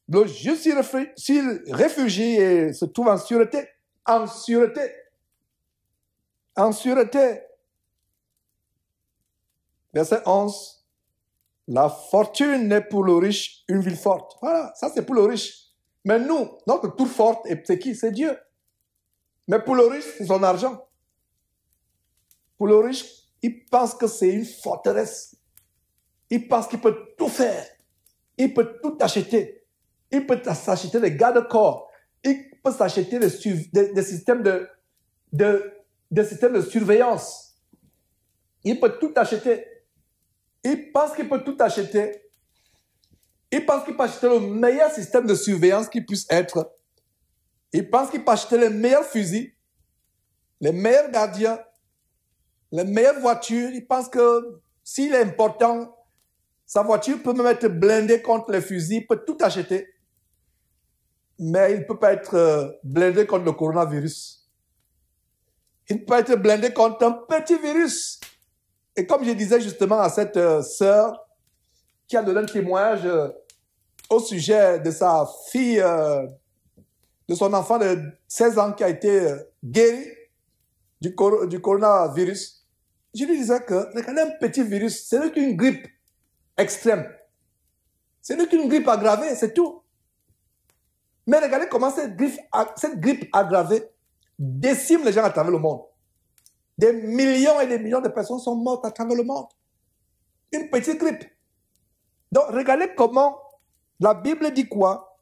Le juste s'il réfugie et se trouve en sûreté, en sûreté, en sûreté. Verset 11. La fortune est pour le riche une ville forte. Voilà, ça c'est pour le riche. Mais nous, notre tour forte, c'est qui C'est Dieu. Mais pour le riche, c'est son argent. Pour le riche, il pense que c'est une forteresse. Il pense qu'il peut tout faire. Il peut tout acheter. Il peut s'acheter des garde-corps. Il peut s'acheter des, systèmes de, des systèmes de surveillance. Il peut tout acheter. Il pense qu'il peut tout acheter. Il pense qu'il peut acheter le meilleur système de surveillance qui puisse être. Il pense qu'il peut acheter les meilleurs fusils, les meilleurs gardiens, la meilleures voiture, il pense que s'il est important, sa voiture peut même être blindée contre les fusils, peut tout acheter. Mais il ne peut pas être euh, blindé contre le coronavirus. Il ne peut pas être blindé contre un petit virus. Et comme je disais justement à cette euh, sœur qui a donné un témoignage euh, au sujet de sa fille, de son enfant de 16 ans qui a été guéri du coronavirus, je lui disais que regardez un petit virus, c'est une qu'une grippe extrême. C'est n'est qu'une grippe aggravée, c'est tout. Mais regardez comment cette grippe, cette grippe aggravée décime les gens à travers le monde. Des millions et des millions de personnes sont mortes à travers le monde. Une petite grippe. Donc, regardez comment la Bible dit quoi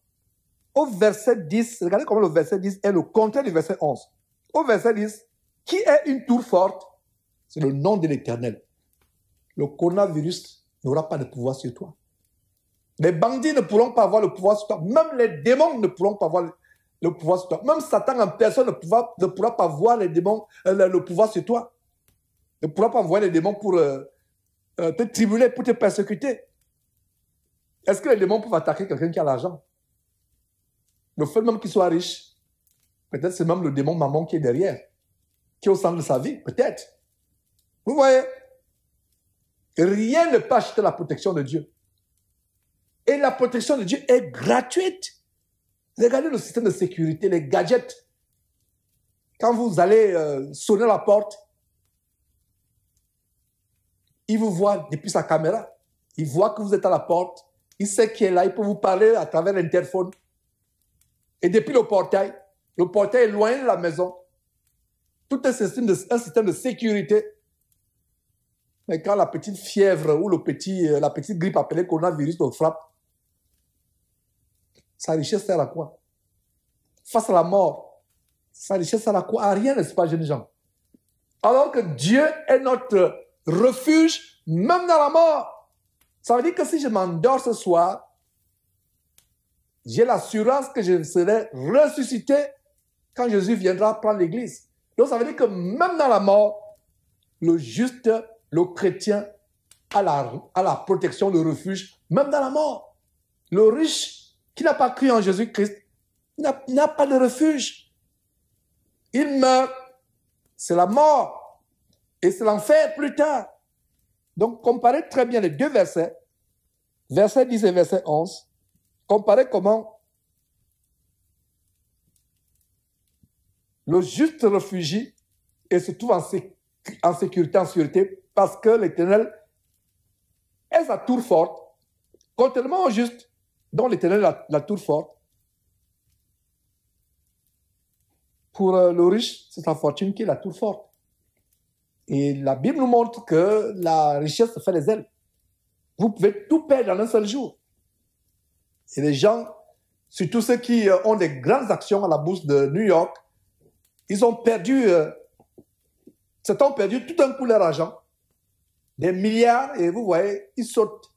Au verset 10, regardez comment le verset 10 est le contraire du verset 11. Au verset 10, qui est une tour forte c'est le nom de l'Éternel. Le coronavirus n'aura pas de pouvoir sur toi. Les bandits ne pourront pas avoir le pouvoir sur toi. Même les démons ne pourront pas avoir le pouvoir sur toi. Même Satan en personne ne pourra, pas voir les démons, euh, le, pouvoir sur toi. Ne pourra pas envoyer les démons pour euh, euh, te tribuler, pour te persécuter. Est-ce que les démons peuvent attaquer quelqu'un qui a l'argent Le fait même qu'il soit riche, peut-être c'est même le démon maman qui est derrière, qui est au centre de sa vie, peut-être. Vous voyez, rien ne peut acheter la protection de Dieu. Et la protection de Dieu est gratuite. Regardez le système de sécurité, les gadgets. Quand vous allez sonner euh, sonner la porte, il vous voit depuis sa caméra. Il voit que vous êtes à la porte. Il sait qui est là. Il peut vous parler à travers l'interphone. Et depuis le portail, le portail est loin de la maison. Tout un système de, un système de sécurité mais quand la petite fièvre ou le petit, euh, la petite grippe appelée coronavirus te frappe, sa richesse sert à quoi Face à la mort, sa richesse sert à quoi À rien, n'est-ce pas, jeunes gens Alors que Dieu est notre refuge, même dans la mort. Ça veut dire que si je m'endors ce soir, j'ai l'assurance que je serai ressuscité quand Jésus viendra prendre l'Église. Donc ça veut dire que même dans la mort, le juste le chrétien a la, la protection, le refuge, même dans la mort. Le riche qui n'a pas cru en Jésus-Christ n'a pas de refuge. Il meurt. C'est la mort. Et c'est l'enfer plus tard. Donc, comparez très bien les deux versets, verset 10 et verset 11. Comparez comment le juste refuge et se trouve en, en sécurité, en sûreté parce que l'Éternel est sa tour forte, contrairement au juste, dont l'Éternel est la, tour forte. Pour euh, le riche, c'est sa fortune qui est la tour forte. Et la Bible nous montre que la richesse fait les ailes. Vous pouvez tout perdre en un seul jour. Et les gens, surtout ceux qui euh, ont des grandes actions à la bourse de New York, ils ont perdu, euh, ont perdu tout un coup leur argent des milliards et vous voyez, ils sautent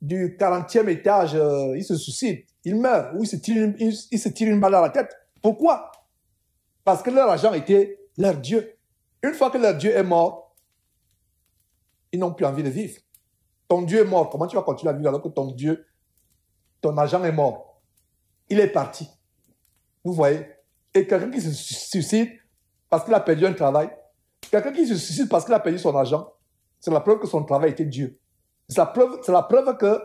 du 40e étage, euh, ils se suicident, ils meurent ou ils se tirent une, se tirent une balle à la tête. Pourquoi Parce que leur argent était leur Dieu. Une fois que leur Dieu est mort, ils n'ont plus envie de vivre. Ton Dieu est mort. Comment tu vas continuer à vivre alors que ton Dieu, ton agent est mort Il est parti. Vous voyez Et quelqu'un qui se suicide parce qu'il a perdu un travail, quelqu'un qui se suicide parce qu'il a perdu son argent, c'est la preuve que son travail était Dieu. C'est la preuve, que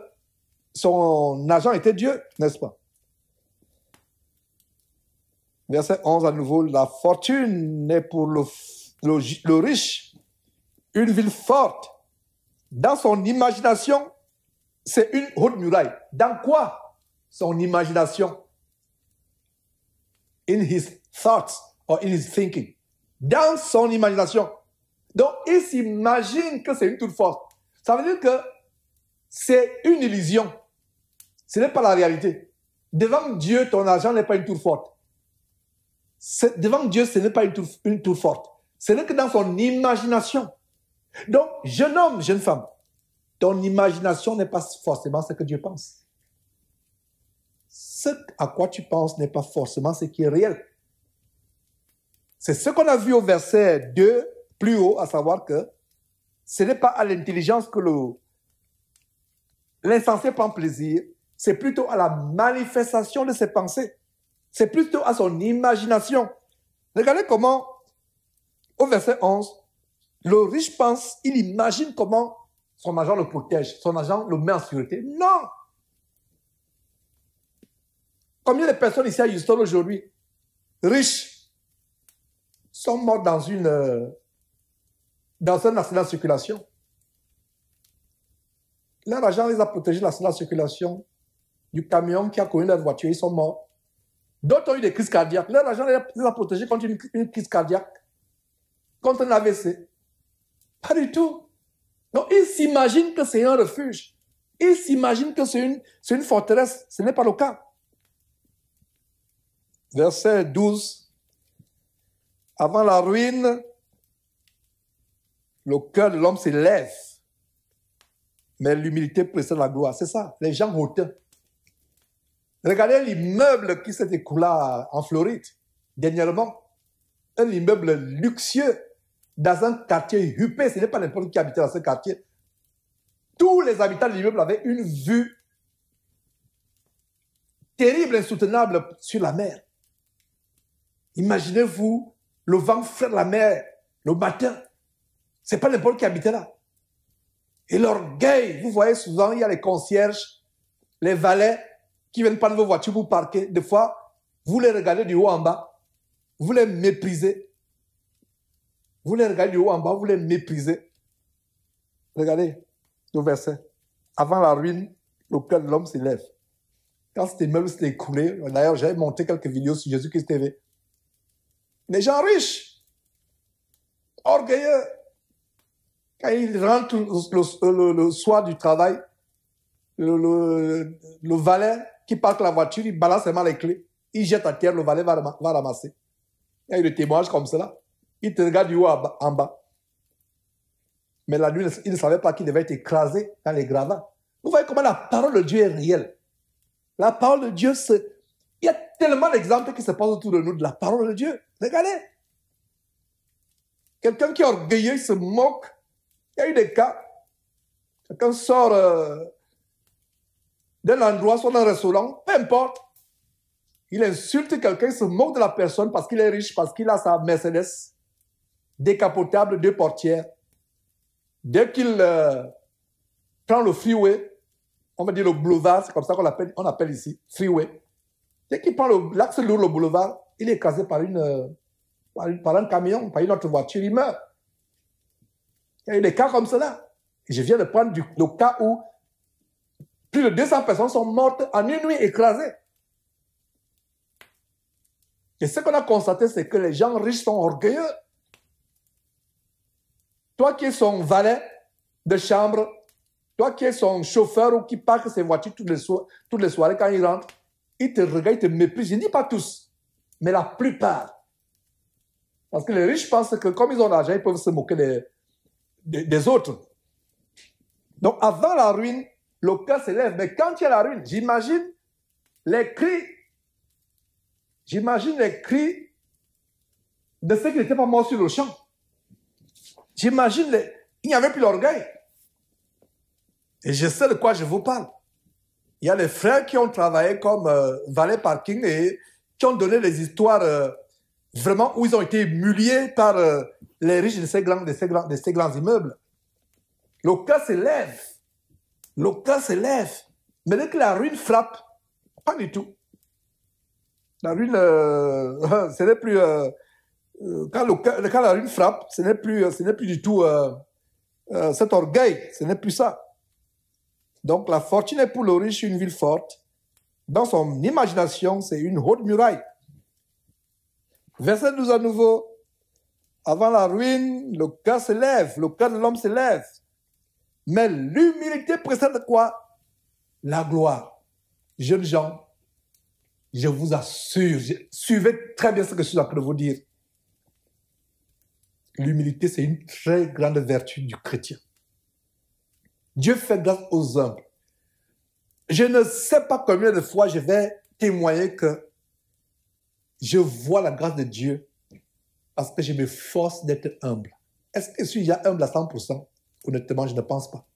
son agent était Dieu, n'est-ce pas Verset 11 à nouveau, la fortune est pour le, le, le riche une ville forte. Dans son imagination, c'est une haute muraille. Dans quoi Son imagination. In his thoughts or in his thinking. Dans son imagination. Donc, il s'imagine que c'est une tour forte. Ça veut dire que c'est une illusion. Ce n'est pas la réalité. Devant Dieu, ton argent n'est pas une tour forte. Devant Dieu, ce n'est pas une une tour forte. Ce n'est que dans son imagination. Donc, jeune homme, jeune femme, ton imagination n'est pas forcément ce que Dieu pense. Ce à quoi tu penses n'est pas forcément ce qui est réel. C'est ce qu'on a vu au verset 2 plus haut, à savoir que ce n'est pas à l'intelligence que l'insensé prend plaisir, c'est plutôt à la manifestation de ses pensées, c'est plutôt à son imagination. Regardez comment, au verset 11, le riche pense, il imagine comment son agent le protège, son agent le met en sécurité. Non Combien de personnes ici à Houston aujourd'hui, riches, sont mortes dans une euh, dans un accident de circulation. Là, l'agent les a protégés de l'accident de circulation du camion qui a connu leur voiture, ils sont morts. D'autres ont eu des crises cardiaques. Là, l'agent les a protégés contre une, crise cardiaque, contre un AVC. Pas du tout. Donc, ils s'imaginent que c'est un refuge. Ils s'imaginent que c'est une, une forteresse. Ce n'est pas le cas. Verset 12. Avant la ruine, le cœur de l'homme s'élève. Mais l'humilité précède la gloire. C'est ça, les gens hautains. Regardez l'immeuble qui s'est écoulé en Floride dernièrement. Un immeuble luxueux dans un quartier huppé. Ce n'est pas n'importe qui habitait dans ce quartier. Tous les habitants de l'immeuble avaient une vue terrible, insoutenable sur la mer. Imaginez-vous le vent frais de la mer le matin n'est pas les pauvres qui habitaient là. Et l'orgueil, vous voyez souvent, il y a les concierges, les valets qui viennent prendre vos voitures pour parquer. Des fois, vous les regardez du haut en bas, vous les méprisez. Vous les regardez du haut en bas, vous les méprisez. Regardez nos versets. Avant la ruine, le cœur de l'homme s'élève. Quand cet immeuble s'est écoulé, d'ailleurs, j'avais monté quelques vidéos sur Jésus-Christ TV. Les gens riches, orgueilleux, quand il rentre le, soir du travail, le, valet qui parque la voiture, il balance seulement les clés. Il jette à terre, le valet va, ramasser. Il y a eu des témoignages comme cela. Il te regarde du haut en bas. Mais la nuit, il ne savait pas qu'il devait être écrasé dans les gravats. Vous voyez comment la parole de Dieu est réelle. La parole de Dieu, il y a tellement d'exemples qui se passent autour de nous de la parole de Dieu. Regardez. Quelqu'un qui est orgueilleux, il se moque il y a eu des cas. Quelqu'un sort euh, d'un endroit, soit d'un restaurant, peu importe. Il insulte quelqu'un, il se moque de la personne parce qu'il est riche, parce qu'il a sa Mercedes décapotable, deux portières. Dès qu'il euh, prend le freeway, on va dire le boulevard, c'est comme ça qu'on l'appelle, on appelle ici, freeway. Dès qu'il prend l'axe lourd, le boulevard, il est écrasé euh, par un camion, par une autre voiture, il meurt. Il y a des cas comme cela. Je viens de prendre du, le cas où plus de 200 personnes sont mortes en une nuit écrasées. Et ce qu'on a constaté, c'est que les gens riches sont orgueilleux. Toi qui es son valet de chambre, toi qui es son chauffeur ou qui parque ses voitures toutes les, toutes les soirées quand il rentre, il te regarde, il te méprise. Je ne dis pas tous, mais la plupart. Parce que les riches pensent que comme ils ont l'argent, ils peuvent se moquer des, des autres. Donc avant la ruine, le cœur s'élève. Mais quand il y a la ruine, j'imagine les cris, j'imagine les cris de ceux qui n'étaient pas morts sur le champ. J'imagine, les... il n'y avait plus l'orgueil. Et je sais de quoi je vous parle. Il y a les frères qui ont travaillé comme euh, valet parking et qui ont donné des histoires euh, vraiment où ils ont été humiliés par euh, les riches de ces grands, de ces grands, immeubles. Le cas s'élève. Le cas s'élève. Mais dès que la ruine frappe, pas du tout. La ruine, euh, ce n'est plus... Euh, euh, quand, la ruine frappe, ce n'est plus, ce n'est plus du tout cet orgueil, ce n'est plus ça. Donc la fortune est pour le riche une ville forte. Dans son imagination, c'est une haute muraille. Verset 12 à nouveau. Avant la ruine, le cœur se lève, le cœur de l'homme se lève. Mais l'humilité précède quoi La gloire. Jeunes gens, je vous assure, suivez très bien ce que je suis en train de vous dire. L'humilité, c'est une très grande vertu du chrétien. Dieu fait grâce aux hommes. Je ne sais pas combien de fois je vais témoigner que je vois la grâce de Dieu parce que je me force d'être humble. Est-ce que je suis déjà humble à 100% Honnêtement, je ne pense pas.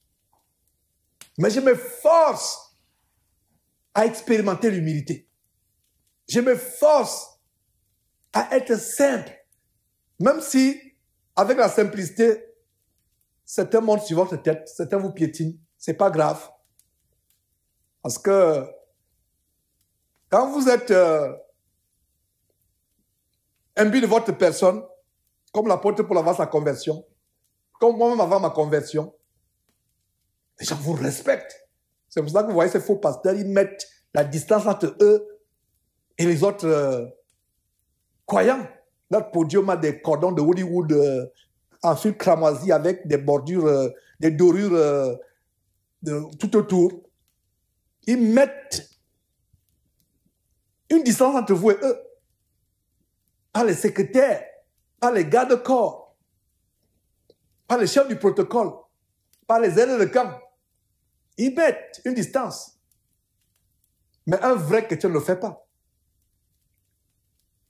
Mais je me force à expérimenter l'humilité. Je me force à être simple. Même si, avec la simplicité, certains montent sur votre tête, certains vous piétinent, ce n'est pas grave. Parce que quand vous êtes euh, but de votre personne, comme l'apôtre pour avoir sa conversion, comme moi-même avant ma conversion, les gens vous respectent. C'est pour ça que vous voyez ces faux pasteurs, ils mettent la distance entre eux et les autres euh, croyants. Notre podium a des cordons de Hollywood ensuite en cramoisi avec des bordures, euh, des dorures euh, tout autour. Ils mettent une distance entre vous et eux par les secrétaires, par les gardes-corps, par les chefs du protocole, par les aides de camp. Ils mettent une distance. Mais un vrai chrétien ne le fait pas.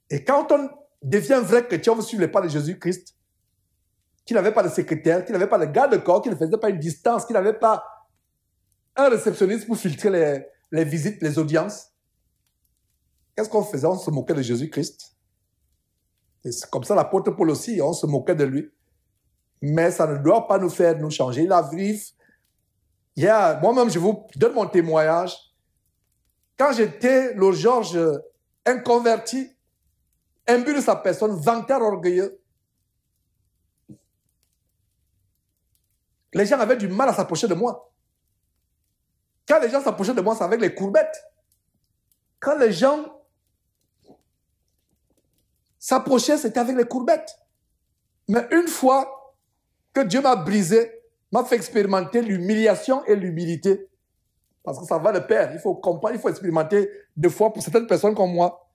Et quand on devient vrai chrétien, on veut suivre pas de Jésus-Christ, qui n'avait pas de secrétaire, qui n'avait pas de garde-corps, qui ne faisait pas une distance, qui n'avait pas un réceptionniste pour filtrer les, les visites, les audiences. Qu'est-ce qu'on faisait On se moquait de Jésus-Christ c'est comme ça la porte Paul aussi, on se moquait de lui. Mais ça ne doit pas nous faire nous changer. La y Yeah. Moi-même, je vous donne mon témoignage. Quand j'étais le Georges euh, inconverti, imbu de sa personne, vantard orgueilleux, les gens avaient du mal à s'approcher de moi. Quand les gens s'approchaient de moi, c'est avec les courbettes. Quand les gens S'approcher, c'était avec les courbettes. Mais une fois que Dieu m'a brisé, m'a fait expérimenter l'humiliation et l'humilité, parce que ça va le pair, il faut comprendre, il faut expérimenter deux fois pour certaines personnes comme moi.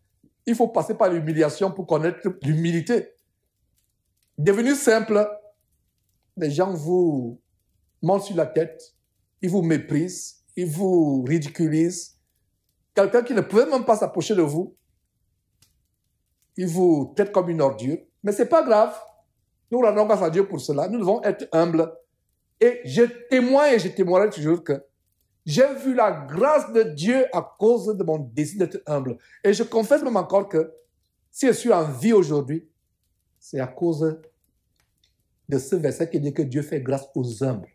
Il faut passer par l'humiliation pour connaître l'humilité. Devenu simple, les gens vous mentent sur la tête, ils vous méprisent, ils vous ridiculisent. Quelqu'un qui ne pouvait même pas s'approcher de vous, il vous traite comme une ordure. Mais c'est pas grave. Nous rendons grâce à Dieu pour cela. Nous devons être humbles. Et je témoigne et je témoignerai toujours que j'ai vu la grâce de Dieu à cause de mon désir d'être humble. Et je confesse même encore que si je suis en vie aujourd'hui, c'est à cause de ce verset qui dit que Dieu fait grâce aux humbles.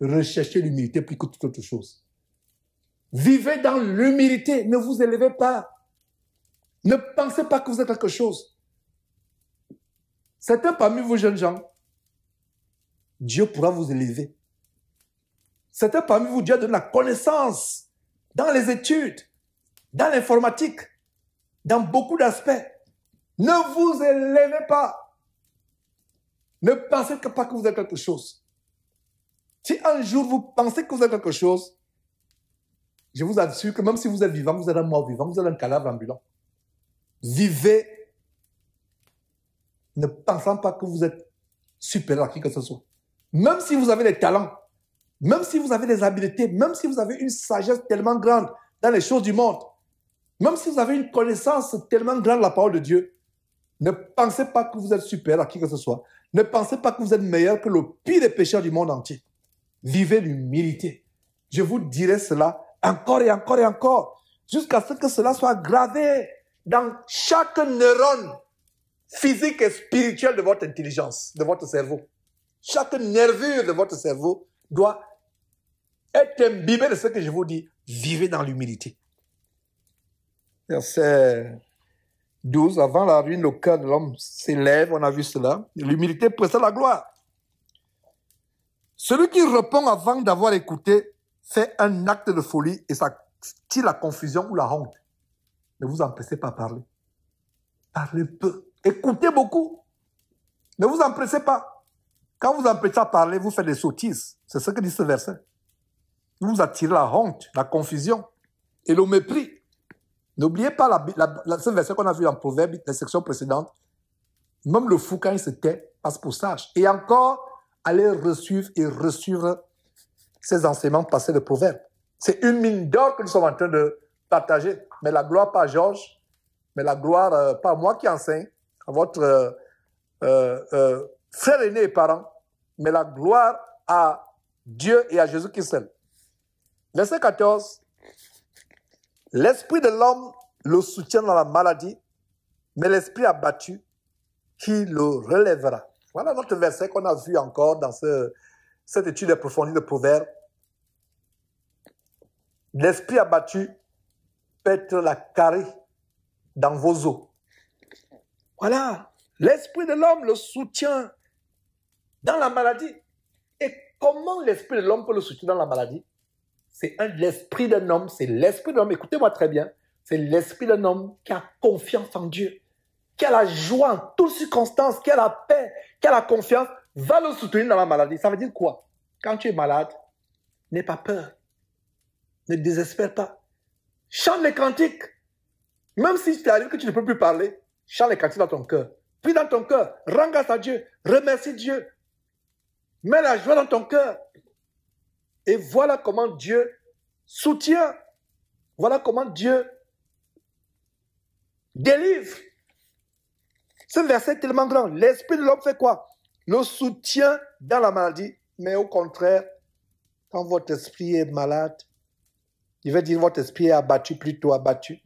Recherchez l'humilité plus que toute autre chose. Vivez dans l'humilité, ne vous élevez pas. Ne pensez pas que vous êtes quelque chose. Certains parmi vous, jeunes gens, Dieu pourra vous élever. Certains parmi vous, Dieu donne la connaissance dans les études, dans l'informatique, dans beaucoup d'aspects. Ne vous élevez pas. Ne pensez pas que vous êtes quelque chose. Si un jour vous pensez que vous êtes quelque chose, je vous assure que même si vous êtes vivant, vous êtes un mort vivant, vous êtes un cadavre ambulant. Vivez ne pensant pas que vous êtes supérieur à qui que ce soit. Même si vous avez des talents, même si vous avez des habiletés, même si vous avez une sagesse tellement grande dans les choses du monde, même si vous avez une connaissance tellement grande de la parole de Dieu, ne pensez pas que vous êtes supérieur à qui que ce soit. Ne pensez pas que vous êtes meilleur que le pire des pécheurs du monde entier. Vivez l'humilité. Je vous dirai cela encore et encore et encore, jusqu'à ce que cela soit gravé dans chaque neurone physique et spirituel de votre intelligence, de votre cerveau. Chaque nervure de votre cerveau doit être imbibée de ce que je vous dis. Vivez dans l'humilité. Verset 12. Avant la ruine, le cœur de l'homme s'élève. On a vu cela. L'humilité précède la gloire. Celui qui répond avant d'avoir écouté fait un acte de folie et ça tire la confusion ou la honte. Ne vous empressez pas à parler. Parlez peu. Écoutez beaucoup. Ne vous empressez pas. Quand vous empressez à parler, vous faites des sottises. C'est ce que dit ce verset. Vous, attirez la honte, la confusion et le mépris. N'oubliez pas la, ce verset qu'on a vu dans Proverbe, la section précédente. Même le fou, quand il se tait, passe pour sage. Et encore, allez recevoir et reçu ces enseignements passés de Proverbe. C'est une mine d'or que nous sommes en train de partagé, Mais la gloire, pas Georges, mais la gloire, pas euh, pas moi qui enseigne, à votre euh, euh, frère aîné et parent, mais la gloire à Dieu et à Jésus-Christ seul. Verset 14. L'esprit de l'homme le soutient dans la maladie, mais l'esprit abattu qui le relèvera. Voilà notre verset qu'on a vu encore dans ce, cette étude approfondie de Proverbe. L'esprit abattu la carie dans vos os. Voilà, l'Esprit de l'homme le soutient dans la maladie. Et comment l'Esprit de l'homme peut le soutenir dans la maladie C'est l'Esprit d'un homme, c'est l'Esprit d'un homme, écoutez-moi très bien, c'est l'Esprit d'un homme qui a confiance en Dieu, qui a la joie en toutes circonstances, qui a la paix, qui a la confiance, va le soutenir dans la maladie. Ça veut dire quoi Quand tu es malade, n'aie pas peur, ne désespère pas. Chante les cantiques. Même si tu arrives que tu ne peux plus parler, chante les cantiques dans ton cœur. Prie dans ton cœur. Rends grâce à Dieu. Remercie Dieu. Mets la joie dans ton cœur. Et voilà comment Dieu soutient. Voilà comment Dieu délivre. Ce verset est tellement grand. L'esprit de l'homme fait quoi Le soutien dans la maladie. Mais au contraire, quand votre esprit est malade, il veut dire votre esprit est abattu, plutôt abattu,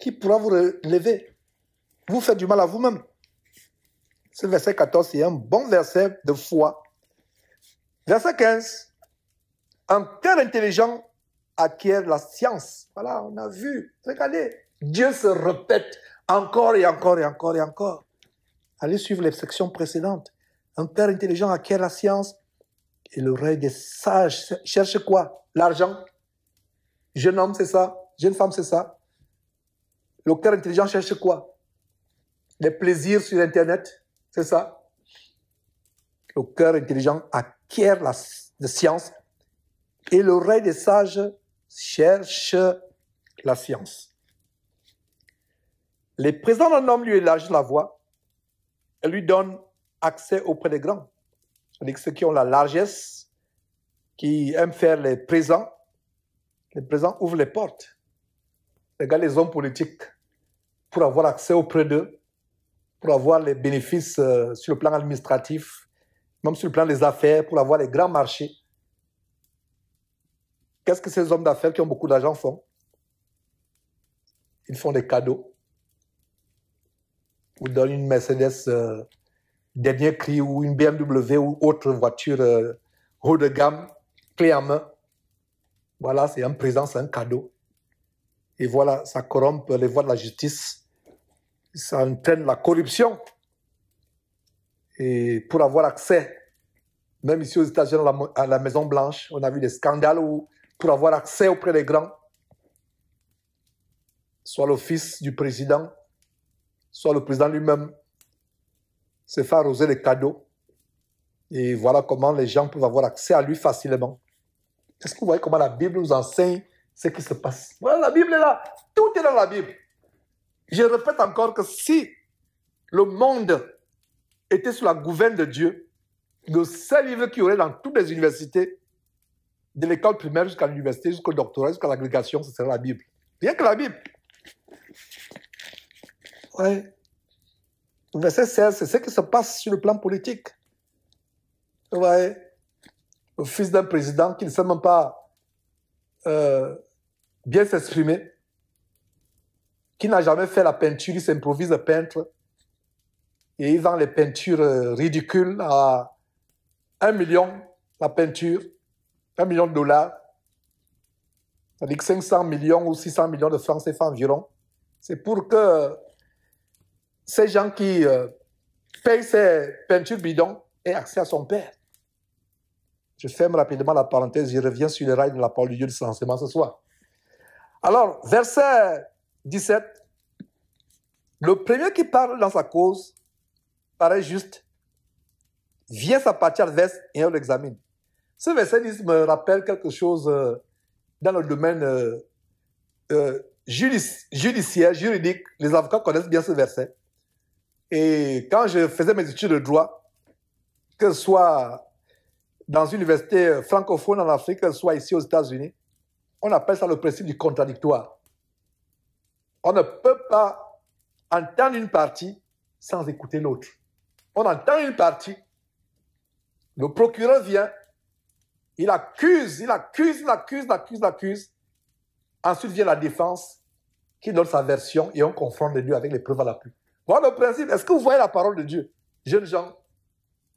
qui pourra vous relever Vous faites du mal à vous-même. Ce verset 14, c'est un bon verset de foi. Verset 15, un cœur intelligent acquiert la science. Voilà, on a vu. Regardez, Dieu se répète encore et encore et encore et encore. Allez suivre les sections précédentes. Un père intelligent acquiert la science et le règne des sages cherche quoi L'argent. Jeune homme, c'est ça. Jeune femme, c'est ça. Le cœur intelligent cherche quoi Les plaisirs sur Internet, c'est ça. Le cœur intelligent acquiert la, science et l'oreille des sages cherche la science. Les présents d'un homme lui élargissent la voix et lui donnent accès auprès des grands. cest ceux qui ont la largesse, qui aiment faire les présents, le président ouvre les portes. Regarde les hommes politiques pour avoir accès auprès d'eux, pour avoir les bénéfices euh, sur le plan administratif, même sur le plan des affaires, pour avoir les grands marchés. Qu'est-ce que ces hommes d'affaires qui ont beaucoup d'argent font Ils font des cadeaux. Ils donnent une Mercedes euh, dernier cri ou une BMW ou autre voiture euh, haut de gamme, clé en main. Voilà, c'est un présent, c'est un cadeau. Et voilà, ça corrompt les voies de la justice. Ça entraîne la corruption. Et pour avoir accès, même ici aux États-Unis, à la Maison-Blanche, on a vu des scandales où, pour avoir accès auprès des grands, soit l'office du président, soit le président lui-même, se fait arroser les cadeaux. Et voilà comment les gens peuvent avoir accès à lui facilement. Est-ce que vous voyez comment la Bible nous enseigne ce qui se passe Voilà, la Bible est là. Tout est dans la Bible. Je répète encore que si le monde était sous la gouverne de Dieu, le seul livre qu'il y aurait dans toutes les universités, de l'école primaire jusqu'à l'université, jusqu'au doctorat, jusqu'à l'agrégation, ce serait la Bible. Rien que la Bible. Ouais. verset 16, c'est ce qui se passe sur le plan politique. Ouais au fils d'un président qui ne sait même pas euh, bien s'exprimer, qui n'a jamais fait la peinture, il s'improvise peintre, et il vend les peintures euh, ridicules à un million la peinture, un million de dollars, avec 500 millions ou 600 millions de francs CFA environ. C'est pour que ces gens qui euh, payent ces peintures bidons aient accès à son père. Je ferme rapidement la parenthèse, je reviens sur les rails de la parole du Dieu de saint ce soir. Alors, verset 17, le premier qui parle dans sa cause paraît juste, vient sa partie adverse et on l'examine. Ce verset me rappelle quelque chose euh, dans le domaine euh, euh, judiciaire, juridique. Les avocats connaissent bien ce verset. Et quand je faisais mes études de droit, que ce soit dans une université euh, francophone en Afrique, soit ici aux États-Unis, on appelle ça le principe du contradictoire. On ne peut pas entendre une partie sans écouter l'autre. On entend une partie, le procureur vient, il accuse, il accuse, il accuse, il accuse, il accuse. Ensuite vient la défense qui donne sa version et on confronte les deux avec les preuves à la pluie. Voilà le principe. Est-ce que vous voyez la parole de Dieu Jeunes gens,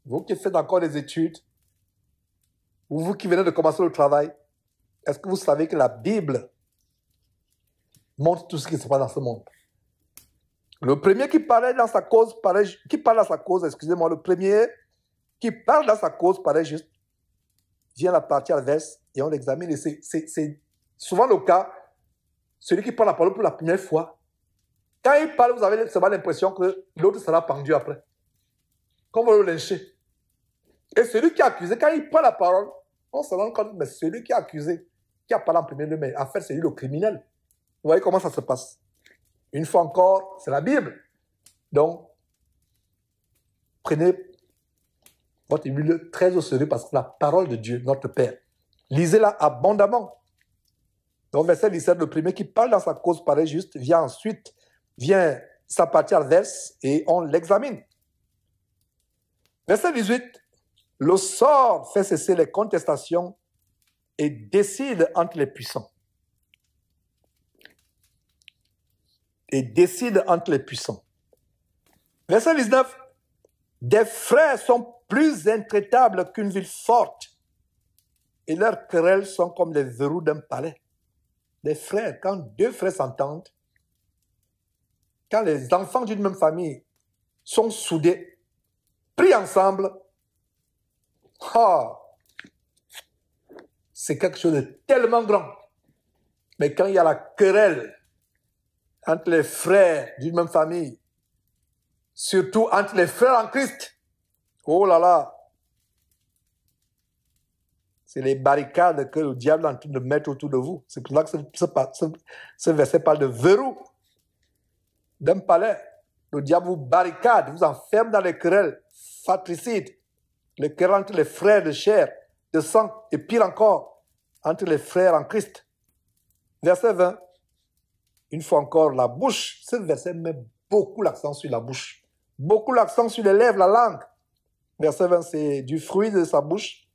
vous qui faites encore des études, vous qui venez de commencer le travail, est-ce que vous savez que la Bible montre tout ce qui se passe dans ce monde Le premier qui dans sa cause, paraît, qui parle dans sa cause, excusez-moi, le premier qui parle dans sa cause paraît juste, vient la partie adverse et on l'examine. c'est souvent le cas, celui qui parle la parole pour la première fois, quand il parle, vous avez seulement l'impression que l'autre sera pendu après. Quand vous le et celui qui est accusé, quand il prend la parole, on se rend compte, mais celui qui est accusé, qui a parlé en premier lieu, mais en c'est lui le criminel. Vous voyez comment ça se passe. Une fois encore, c'est la Bible. Donc, prenez votre Bible très au sérieux parce que la parole de Dieu, notre Père, lisez-la abondamment. Donc, verset 17, le premier qui parle dans sa cause paraît juste, vient ensuite, vient sa partie adverse et on l'examine. Verset 18, le sort fait cesser les contestations et décide entre les puissants. Et décide entre les puissants. Verset 19. Des frères sont plus intraitables qu'une ville forte et leurs querelles sont comme les verrous d'un palais. Les frères, quand deux frères s'entendent, quand les enfants d'une même famille sont soudés, pris ensemble, Oh, c'est quelque chose de tellement grand. Mais quand il y a la querelle entre les frères d'une même famille, surtout entre les frères en Christ, oh là là, c'est les barricades que le diable est en train de mettre autour de vous. C'est pour ça que ce, ce, verset parle de verrou, d'un palais. Le diable vous barricade, vous enferme dans les querelles fratricides les querelles entre les frères de chair, de sang, et pire encore, entre les frères en Christ. Verset 20, une fois encore, la bouche. Ce verset met beaucoup l'accent sur la bouche, beaucoup l'accent sur les lèvres, la langue. Verset 20, c'est du fruit de sa bouche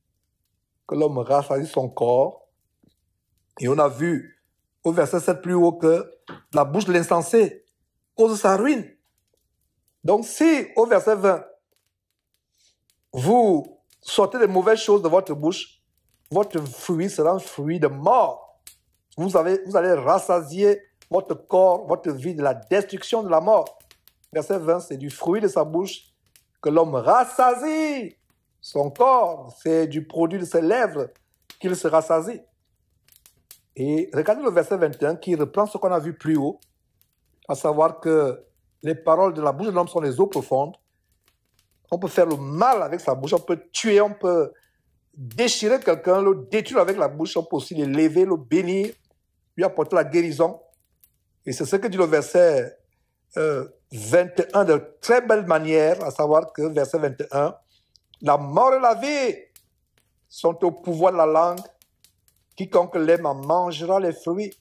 que l'homme rassasie son corps. Et on a vu au verset 7 plus haut que la bouche de l'insensé cause sa ruine. Donc si au verset 20, vous sortez de mauvaises choses de votre bouche, votre fruit sera un fruit de mort. Vous, avez, vous allez rassasier votre corps, votre vie de la destruction de la mort. Verset 20, c'est du fruit de sa bouche que l'homme rassasie son corps. C'est du produit de ses lèvres qu'il se rassasie. Et regardez le verset 21 qui reprend ce qu'on a vu plus haut, à savoir que les paroles de la bouche de l'homme sont les eaux profondes. On peut faire le mal avec sa bouche, on peut tuer, on peut déchirer quelqu'un, le détruire avec la bouche, on peut aussi lever, le bénir, lui apporter la guérison. Et c'est ce que dit le verset 21 euh, de très belle manière, à savoir que verset 21, la mort et la vie sont au pouvoir de la langue. Quiconque l'aime mangera les fruits.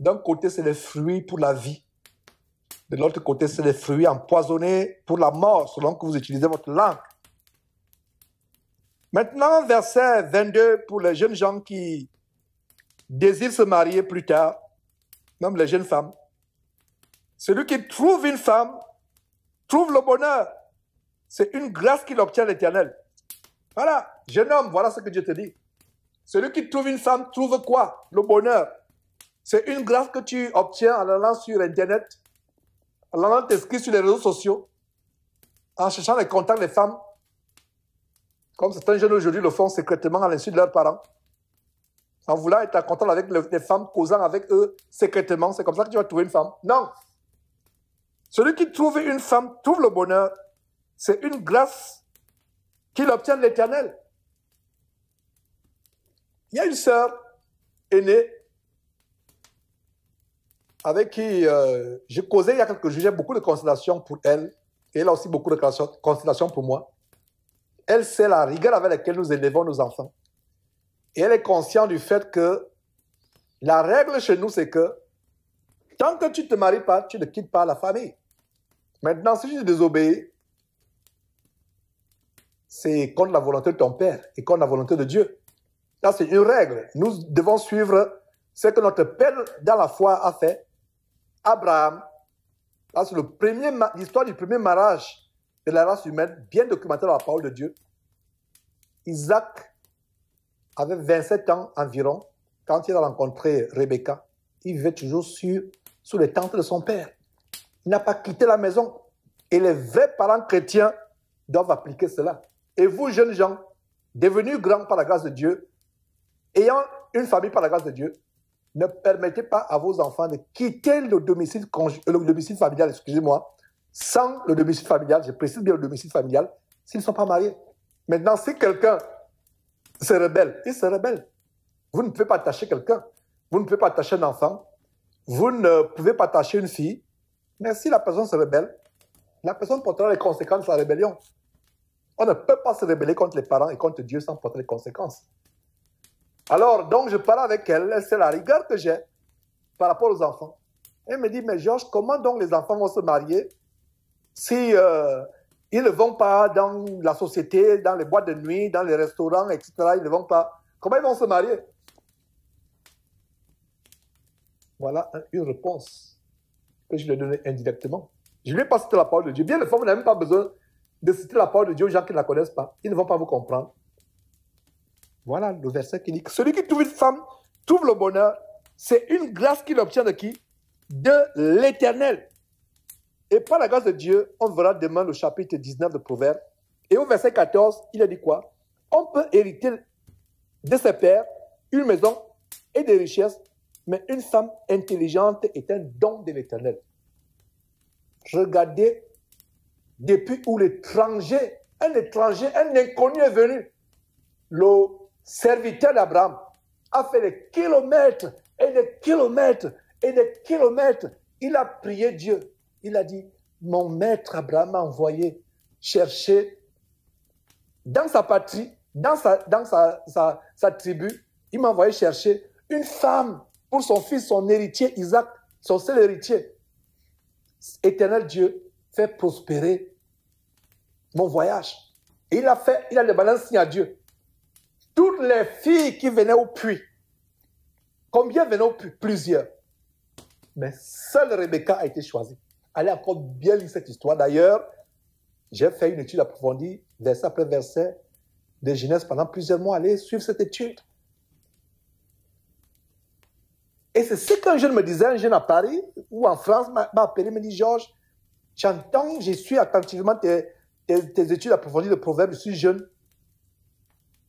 D'un côté, c'est les fruits pour la vie. De l'autre côté, c'est les fruits empoisonnés pour la mort, selon que vous utilisez votre langue. Maintenant, verset 22, pour les jeunes gens qui désirent se marier plus tard, même les jeunes femmes. Celui qui trouve une femme trouve le bonheur. C'est une grâce qu'il obtient l'éternel. Voilà, jeune homme, voilà ce que Dieu te dit. Celui qui trouve une femme trouve quoi Le bonheur. C'est une grâce que tu obtiens en allant sur Internet, en allant t'inscrire sur les réseaux sociaux, en cherchant les contacts des femmes, comme certains jeunes aujourd'hui le font secrètement à l'insu de leurs parents, en voulant être en contact avec les femmes, causant avec eux secrètement, c'est comme ça que tu vas trouver une femme. Non. Celui qui trouve une femme trouve le bonheur. C'est une grâce qu'il obtient de l'éternel. Il y a une sœur aînée avec qui euh, j'ai causé il y a quelques jours, j'ai beaucoup de considération pour elle, et elle a aussi beaucoup de considération pour moi. Elle sait la rigueur avec laquelle nous élevons nos enfants. Et elle est consciente du fait que la règle chez nous, c'est que tant que tu ne te maries pas, tu ne quittes pas la famille. Maintenant, si tu désobéis, c'est contre la volonté de ton père et contre la volonté de Dieu. Là, c'est une règle. Nous devons suivre ce que notre Père dans la foi a fait Abraham, c'est le premier, l'histoire du premier mariage de la race humaine, bien documentée dans la parole de Dieu. Isaac avait 27 ans environ quand il a rencontré Rebecca. Il vivait toujours sur, sous les tentes de son père. Il n'a pas quitté la maison. Et les vrais parents chrétiens doivent appliquer cela. Et vous, jeunes gens, devenus grands par la grâce de Dieu, ayant une famille par la grâce de Dieu, ne permettez pas à vos enfants de quitter le domicile, le domicile familial, excusez-moi, sans le domicile familial, je précise bien le domicile familial, s'ils ne sont pas mariés. Maintenant, si quelqu'un se rebelle, il se rebelle. Vous ne pouvez pas attacher quelqu'un, vous ne pouvez pas attacher un enfant, vous ne pouvez pas attacher une fille, mais si la personne se rebelle, la personne portera les conséquences de sa rébellion. On ne peut pas se rebeller contre les parents et contre Dieu sans porter les conséquences. Alors, donc, je parle avec elle, c'est la rigueur que j'ai par rapport aux enfants. Elle me dit, mais Georges, comment donc les enfants vont se marier si euh, ils ne vont pas dans la société, dans les boîtes de nuit, dans les restaurants, etc. Ils ne vont pas. Comment ils vont se marier Voilà une réponse que je lui ai donnée indirectement. Je ne lui ai pas cité la parole de Dieu. Bien, le fond, vous n'avez même pas besoin de citer la parole de Dieu aux gens qui ne la connaissent pas. Ils ne vont pas vous comprendre. Voilà le verset qui dit celui qui trouve une femme trouve le bonheur. C'est une grâce qu'il obtient de qui De l'éternel. Et par la grâce de Dieu, on verra demain le chapitre 19 de Proverbes. Et au verset 14, il a dit quoi On peut hériter de ses pères une maison et des richesses, mais une femme intelligente est un don de l'éternel. Regardez depuis où l'étranger, un étranger, un inconnu est venu serviteur d'Abraham, a fait des kilomètres et des kilomètres et des kilomètres. Il a prié Dieu. Il a dit, mon maître Abraham m'a envoyé chercher dans sa patrie, dans sa, dans sa, tribu, il m'a envoyé chercher une femme pour son fils, son héritier Isaac, son seul héritier. Éternel Dieu, fais prospérer mon voyage. il a fait, il a le un à Dieu toutes les filles qui venaient au puits, combien venaient au puits Plusieurs. Mais seule Rebecca a été choisie. Allez encore bien lire cette histoire. D'ailleurs, j'ai fait une étude approfondie, verset après verset, de Genèse pendant plusieurs mois. Allez suivre cette étude. Et c'est ce qu'un jeune me disait, un jeune à Paris ou en France m'a appelé, me dit Georges, j'entends, je suis attentivement tes, tes études approfondies de proverbes, je suis jeune.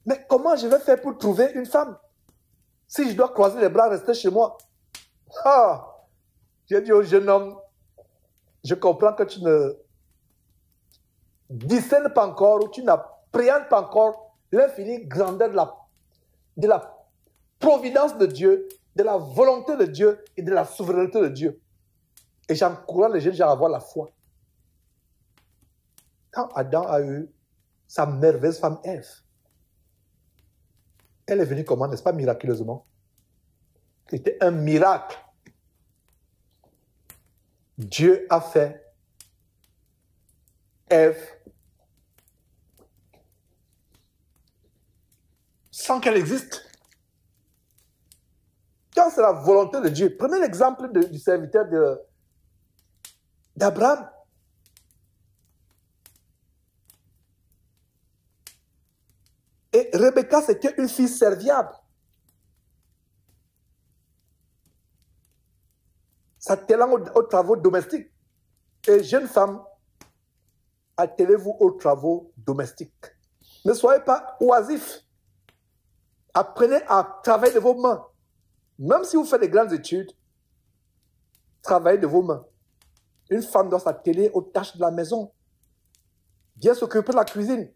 Mais comment je vais faire pour trouver une femme Si je dois croiser les bras, rester chez moi. Ah J'ai dit au jeune homme, je comprends que tu ne discernes pas encore ou tu n'appréhendes pas encore l'infini grandeur de la, de la providence de Dieu, de la volonté de Dieu et de la souveraineté de Dieu. Et j'encourage les jeunes gens à avoir la foi. Quand Adam a eu sa merveilleuse femme Ève, elle est venue comment, n'est-ce pas, miraculeusement C'était un miracle. Dieu a fait Ève sans qu'elle existe. Quand c'est la volonté de Dieu, prenez l'exemple du serviteur d'Abraham. Et Rebecca, c'était une fille serviable. Sa aux, travaux domestiques. Et jeune femme, attelez-vous aux travaux domestiques. Ne soyez pas oisifs. Apprenez à travailler de vos mains. Même si vous faites des grandes études, travaillez de vos mains. Une femme doit s'atteler aux tâches de la maison. Bien s'occuper de la cuisine.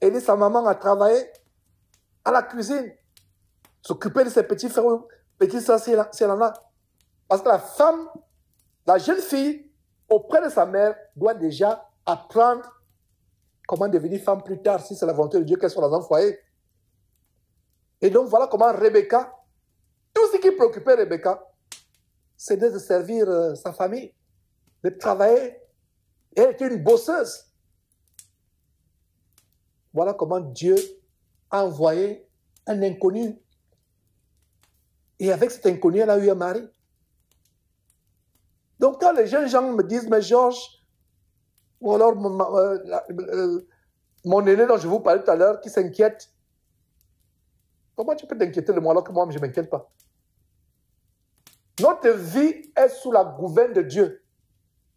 Aider sa maman à travailler à la cuisine, s'occuper de ses petits frères petits petites si Parce que la femme, la jeune fille, auprès de sa mère, doit déjà apprendre comment devenir femme plus tard, si c'est la volonté de Dieu qu'elle soit dans un foyer. Et donc voilà comment Rebecca, tout ce qui préoccupait Rebecca, c'est de servir euh, sa famille, de travailler. elle était une bosseuse. Voilà comment Dieu a envoyé un inconnu. Et avec cet inconnu, elle a eu un mari. Donc quand les jeunes gens me disent, mais Georges, ou alors mon euh, euh, aîné dont je vous parlais tout à l'heure qui s'inquiète, comment tu peux t'inquiéter de moi alors que moi, je ne m'inquiète pas Notre vie est sous la gouverne de Dieu.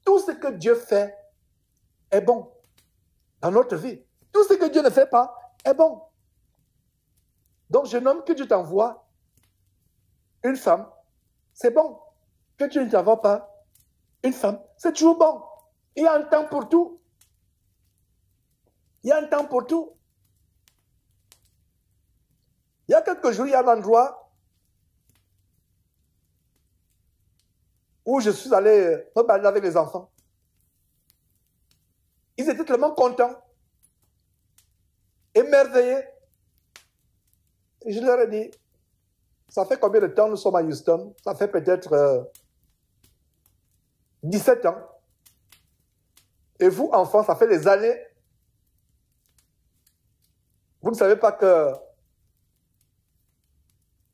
Tout ce que Dieu fait est bon dans notre vie. Tout ce que Dieu ne fait pas est bon. Donc, je nomme que tu t'envoies une femme, c'est bon. Que tu ne t'envoies pas une femme, c'est toujours bon. Il y a un temps pour tout. Il y a un temps pour tout. Il y a quelques jours, il y a un endroit où je suis allé me avec les enfants. Ils étaient tellement contents, émerveillés je leur ai dit, ça fait combien de temps nous sommes à Houston Ça fait peut-être 17 euh, ans. Et vous, enfants, ça fait des années. Vous ne savez pas que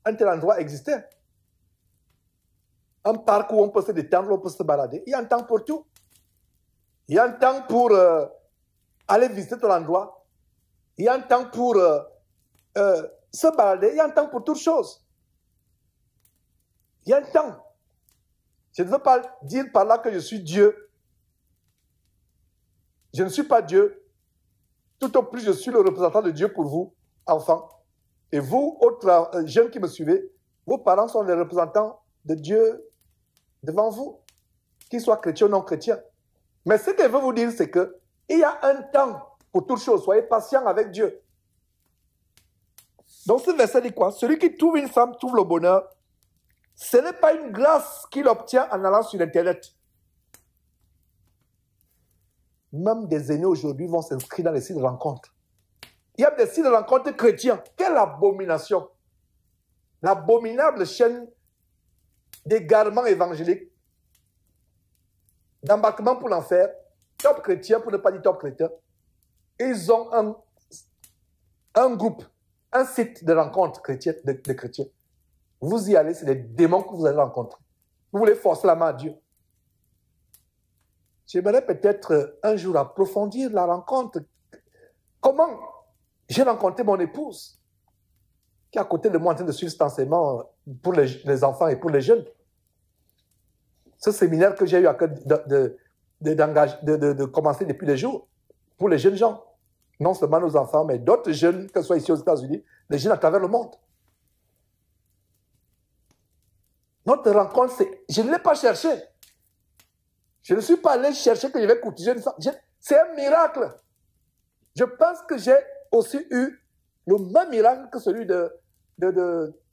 un tel endroit existait. Un parc où on peut se détendre, on peut se balader. Il y a un temps pour tout. Il y a un temps pour euh, aller visiter tout l'endroit. »« Il y a un temps pour euh, se balader, il y a un temps pour toute chose. Il y a un temps. Je ne veux pas dire par là que je suis Dieu. Je ne suis pas Dieu. Tout au plus, je suis le représentant de Dieu pour vous, enfants. Et vous, autres euh, jeunes qui me suivez, vos parents sont les représentants de Dieu devant vous, qu'ils soient chrétiens ou non chrétiens. Mais ce que je veux vous dire, c'est que y a un temps pour toutes chose. Soyez patient avec Dieu. Donc ce verset dit quoi Celui qui trouve une femme trouve le bonheur. Ce n'est pas une grâce qu'il obtient en allant sur Internet. Même des aînés aujourd'hui vont s'inscrire dans les sites de rencontre. Il y a des sites de rencontre chrétiens. Quelle abomination L'abominable chaîne d'égarement évangélique, d'embarquement pour l'enfer, top chrétien pour ne pas dire top chrétien. Ils ont un groupe un site de rencontre chrétienne, de, chrétiens. Vous y allez, c'est les démons que vous allez rencontrer. Vous voulez forcer la main à Dieu. J'aimerais peut-être euh, un jour approfondir la rencontre. Comment j'ai rencontré mon épouse, qui est à côté de moi en train de suivre euh, pour les, enfants et pour les jeunes. Ce séminaire que j'ai eu à cœur de, de commencer depuis les jours, pour les jeunes gens non seulement nos enfants, mais d'autres jeunes, que ce soit ici aux États-Unis, les jeunes à travers le monde. Notre rencontre, je ne l'ai pas cherché. Je ne suis pas allé chercher que je vais courtiser C'est un miracle. Je pense que j'ai aussi eu le même miracle que celui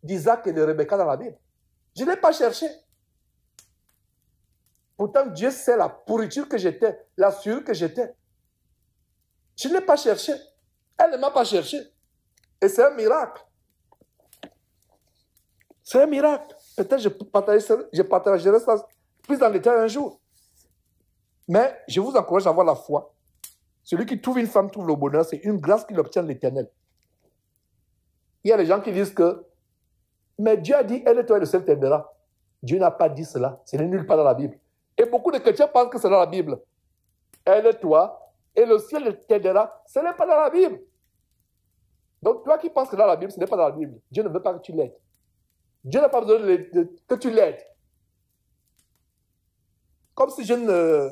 d'Isaac et de Rebecca dans la Bible. Je ne l'ai pas cherché. Pourtant, Dieu sait la pourriture que j'étais, la sueur que j'étais. Je ne l'ai pas cherché. Elle ne m'a pas cherché. Et c'est un miracle. C'est un miracle. Peut-être je partagerai, je partagerai ça plus dans détail un jour. Mais je vous encourage à avoir la foi. Celui qui trouve une femme trouve le bonheur, c'est une grâce qu'il obtient de l'éternel. Il y a des gens qui disent que, mais Dieu a dit, elle est toi, le Seigneur t'aidera. Dieu n'a pas dit cela. Ce n'est nulle part dans la Bible. Et beaucoup de chrétiens pensent que c'est dans la Bible. Elle est toi, et le ciel t'aidera, ce n'est pas dans la Bible. Donc toi qui penses que dans la Bible, ce n'est pas dans la Bible. Dieu ne veut pas que tu l'aides. Dieu n'a pas besoin que tu l'aides. Comme si je ne euh,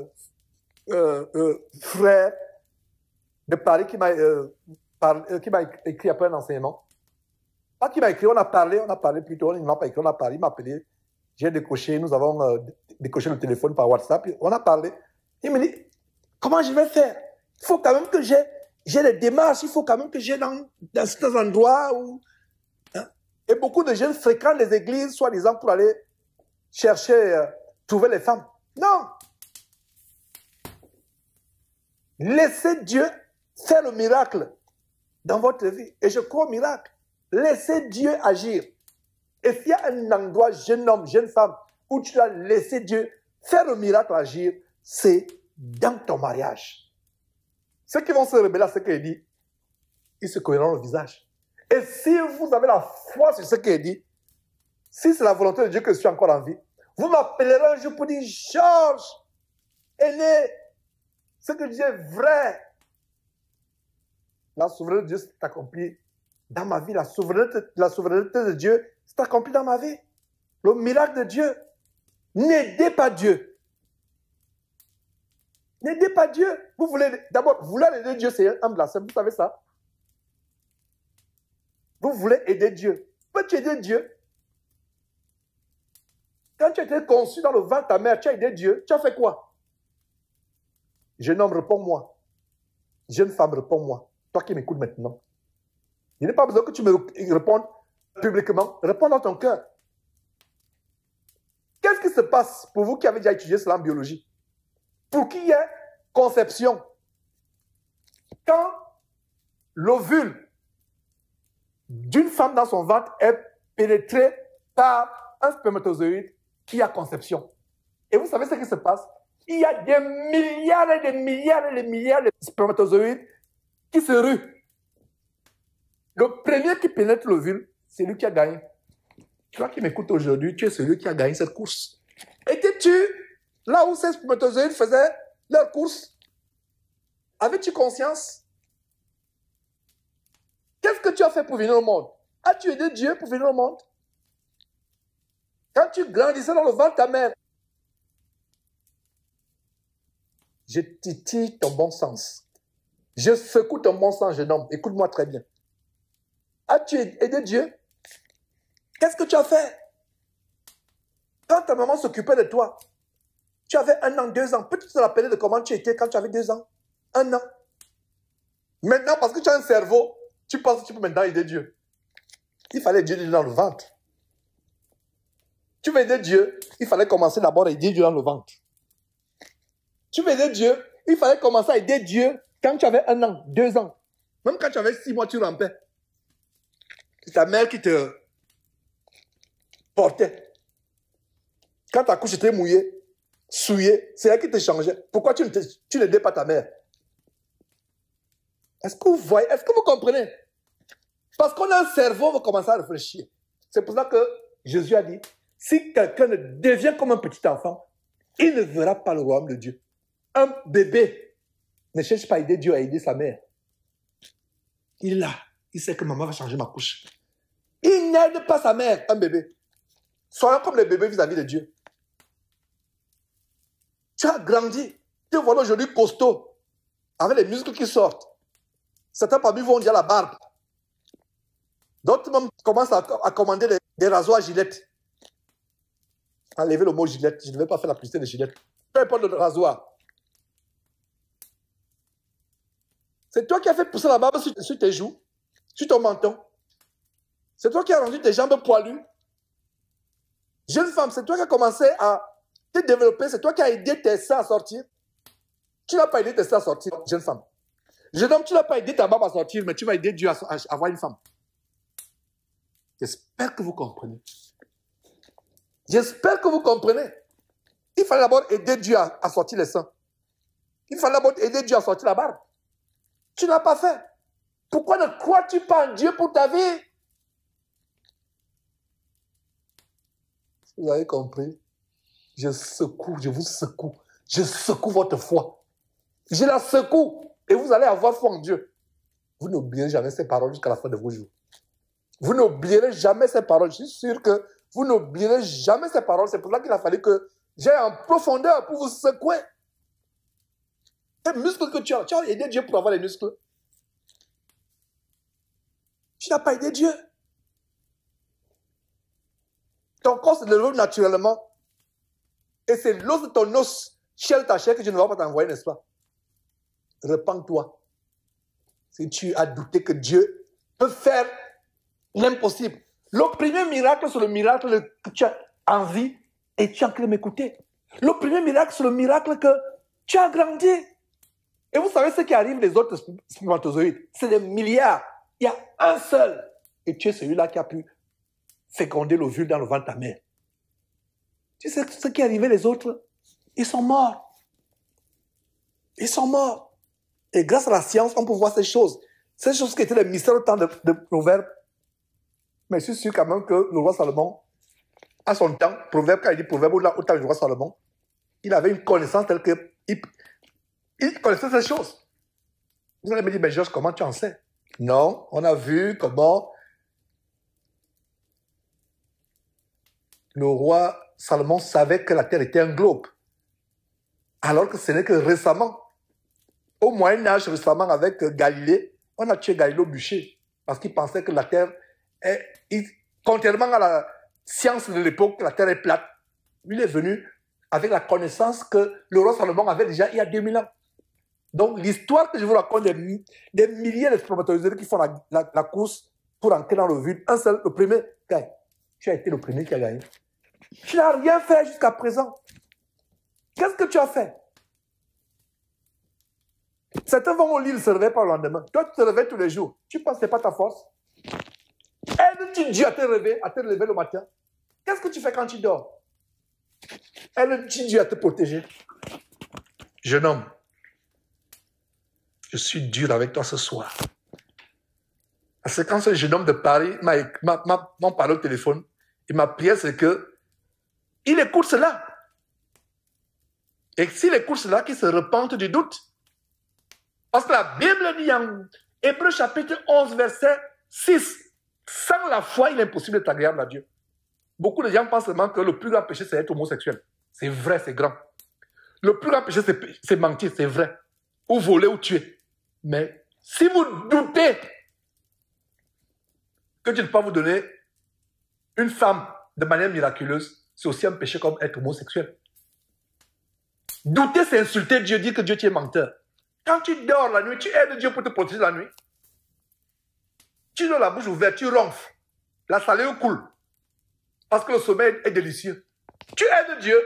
euh, euh, frère de Paris qui m'a écrit après un enseignement. Pas qui m'a écrit, on a parlé, on a parlé plutôt, il m'a pas écrit, on a parlé, il m'a appelé. J'ai décoché, nous avons décoché le téléphone par WhatsApp, on a parlé. Il me dit, comment je vais faire il faut quand même que j'ai, j'ai les démarches, il faut quand même que j'ai dans, certains endroits où. Hein. et beaucoup de jeunes fréquentent les églises, soi-disant, pour aller chercher, euh, trouver les femmes. Non! Laissez Dieu faire le miracle dans votre vie. Et je crois au miracle. Laissez Dieu agir. Et s'il y a un endroit, jeune homme, jeune femme, où tu dois laisser Dieu faire le miracle agir, c'est dans ton mariage. Ceux qui vont se rebeller à ce qu'il dit, ils se couvriront le visage. Et si vous avez la foi sur ce qu'il dit, si c'est la volonté de Dieu que je suis encore en vie, vous m'appellerez un jour pour dire Georges, aîné, ce que Dieu est vrai. La souveraineté de Dieu s'est accomplie dans ma vie. La souveraineté, la souveraineté de Dieu s'est accomplie dans ma vie. Le miracle de Dieu, n'aidez pas Dieu. N'aidez pas Dieu. Vous voulez d'abord vouloir aider Dieu, c'est un blasphème. Vous savez ça Vous voulez aider Dieu. Peux-tu aider Dieu Quand tu étais conçu dans le ventre de ta mère, tu as aidé Dieu. Tu as fait quoi Jeune homme, réponds-moi. Jeune femme, réponds-moi. Toi qui m'écoutes maintenant. Il n'est pas besoin que tu me répondes publiquement. Réponds dans ton cœur. Qu'est-ce qui se passe pour vous qui avez déjà étudié cela en biologie pour qu'il y ait conception. Quand l'ovule d'une femme dans son ventre est pénétré par un spermatozoïde qui a conception. Et vous savez ce qui se passe Il y a des milliards et des milliards et des milliards de spermatozoïdes qui se ruent. Le premier qui pénètre l'ovule, c'est lui qui a gagné. Toi qui m'écoutes aujourd'hui, tu es celui qui a gagné cette course. Et tu Là où ces spermatozoïdes faisaient leurs course, avais-tu conscience Qu'est-ce que tu as fait pour venir au monde As-tu aidé Dieu pour venir au monde Quand tu grandissais dans le ventre de ta mère, je titille ton bon sens. Je secoue ton bon sens, jeune homme. Écoute-moi très bien. As-tu aidé Dieu Qu'est-ce que tu as fait Quand ta maman s'occupait de toi, tu avais un an, deux ans. Peux-tu te rappeler de comment tu étais quand tu avais deux ans Un an. Maintenant, parce que tu as un cerveau, tu penses que tu peux maintenant aider Dieu. Il fallait Dieu dans le ventre. Tu veux aider Dieu, il fallait commencer d'abord à aider Dieu dans le ventre. Tu veux aider Dieu, il fallait commencer à aider Dieu quand tu avais un an, deux ans. Même quand tu avais six mois, tu rampais. C'est ta mère qui te portait. Quand ta couche était mouillée, souillé, c'est là qui te changeait. Pourquoi tu, ne tu n'aidais pas ta mère Est-ce que vous voyez Est-ce que vous comprenez Parce qu'on a un cerveau, on commencer à réfléchir. C'est pour ça que Jésus a dit, si quelqu'un ne devient comme un petit enfant, il ne verra pas le royaume de Dieu. Un bébé ne cherche pas à aider Dieu à aider sa mère. Il est là. Il sait que maman va changer ma couche. Il n'aide pas sa mère, un bébé. Soyons comme les bébés vis-à-vis de Dieu. Tu as grandi. Te voilà aujourd'hui costaud, avec les muscles qui sortent. Certains parmi vous ont déjà la barbe. D'autres même commencent à, commander des, rasoirs rasoirs gilettes. Enlevez le mot gilette. Je ne vais pas faire la publicité de gilette. Peu importe le rasoir. C'est toi qui as fait pousser la barbe sur, sur tes joues, sur ton menton. C'est toi qui as rendu tes jambes poilues. Jeune femme, c'est toi qui as commencé à T'es développé, c'est toi qui as aidé tes seins à sortir. Tu n'as pas aidé tes seins à sortir, jeune femme. Jeune homme, tu n'as pas aidé ta barbe à sortir, mais tu vas aider Dieu à, avoir une femme. J'espère que vous comprenez. J'espère que vous comprenez. Il fallait d'abord aider Dieu à, sortir les seins. Il fallait d'abord aider Dieu à sortir la barbe. Tu n'as pas fait. Pourquoi ne crois-tu pas en Dieu pour ta vie Vous avez compris je secoue, je vous secoue, je secoue votre foi. Je la secoue et vous allez avoir foi en Dieu. Vous n'oublierez jamais ces paroles jusqu'à la fin de vos jours. Vous n'oublierez jamais ces paroles. Je suis sûr que vous n'oublierez jamais ces paroles. C'est pour ça qu'il a fallu que j'aille en profondeur pour vous secouer. Les muscles que tu as, tu as aidé Dieu pour avoir les muscles. Tu n'as pas aidé Dieu. Ton corps se développe naturellement. Et c'est l'os de ton os, chair ta chair, que je ne vais pas t'envoyer, n'est-ce pas Repends-toi. Si tu as douté que Dieu peut faire l'impossible. Le premier miracle, c'est le miracle que tu as envie et tu as cru m'écouter. Le premier miracle, c'est le miracle que tu as grandi. Et vous savez ce qui arrive les autres spermatozoïdes C'est des milliards. Il y a un seul. Et tu es celui-là qui a pu féconder l'ovule dans le ventre de ta mère. Tu sais ce qui est arrivé les autres Ils sont morts. Ils sont morts. Et grâce à la science, on peut voir ces choses. Ces choses qui étaient des mystères au temps de, de Proverbe. Mais je suis sûr quand même que le roi Salomon, à son temps, Proverbe, quand il dit Proverbe au temps du roi Salomon, il avait une connaissance telle que il, connaissait ces choses. Vous allez me dire, mais ben, Georges, comment tu en sais Non, on a vu comment le roi Salomon savait que la terre était un globe. Alors que ce n'est que récemment, au Moyen Âge récemment avec Galilée, on a tué Galilée au bûcher parce qu'il pensait que la terre est, contrairement à la science de l'époque, la terre est plate. Il est venu avec la connaissance que le roi Salomon avait déjà il y a 2000 ans. Donc l'histoire que je vous raconte des, des milliers de qui font la, course pour entrer dans le vide, un seul, le premier Tu as été le premier qui a gagné. Tu n'as rien fait jusqu'à présent. Qu'est-ce que tu as fait Certains vont au lit, ils ne se réveillent pas le lendemain. Toi, tu te réveilles tous les jours. Tu penses que ce n'est pas ta force Aide-tu Dieu à te réveiller, à te lever le matin Qu'est-ce que tu fais quand tu dors Aide-tu Dieu à te protéger Jeune homme, je suis dur avec toi ce soir. C'est quand ce jeune homme de Paris m'a parlé au téléphone, et m'a prié, c'est que il écoute cela. Et s'il écoute cela, qu'il se repente du doute. Parce que la Bible dit en Hébreu chapitre 11, verset 6, sans la foi, il est impossible d'être agréable à Dieu. Beaucoup de gens pensent seulement que le plus grand péché, c'est être homosexuel. C'est vrai, c'est grand. Le plus grand péché, c'est mentir, c'est vrai. Ou voler ou tuer. Mais si vous doutez que Dieu ne peut pas vous donner une femme de manière miraculeuse, c'est aussi un péché comme être homosexuel. Douter, c'est insulter Dieu, dire que Dieu, tu es menteur. Quand tu dors la nuit, tu aides Dieu pour te protéger la nuit. Tu donnes la bouche ouverte, tu ronfles. La salée coule. Parce que le sommeil est délicieux. Tu aides Dieu.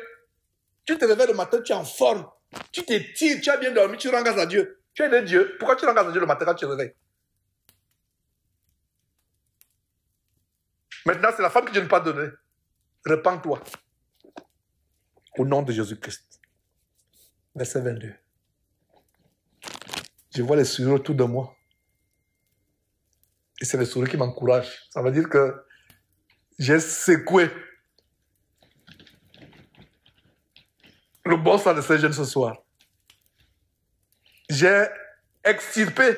Tu te réveilles le matin, tu es en forme. Tu t'étires, tu as bien dormi, tu rends grâce à Dieu. Tu aides Dieu. Pourquoi tu rends grâce à Dieu le matin quand tu te réveilles Maintenant, c'est la femme que Dieu ne pas donné. Repends-toi. Au nom de Jésus-Christ. Verset 22. Je vois les sourires autour de moi. Et c'est les sourires qui m'encouragent. Ça veut dire que j'ai secoué le bon sang de ces jeunes ce soir. J'ai extirpé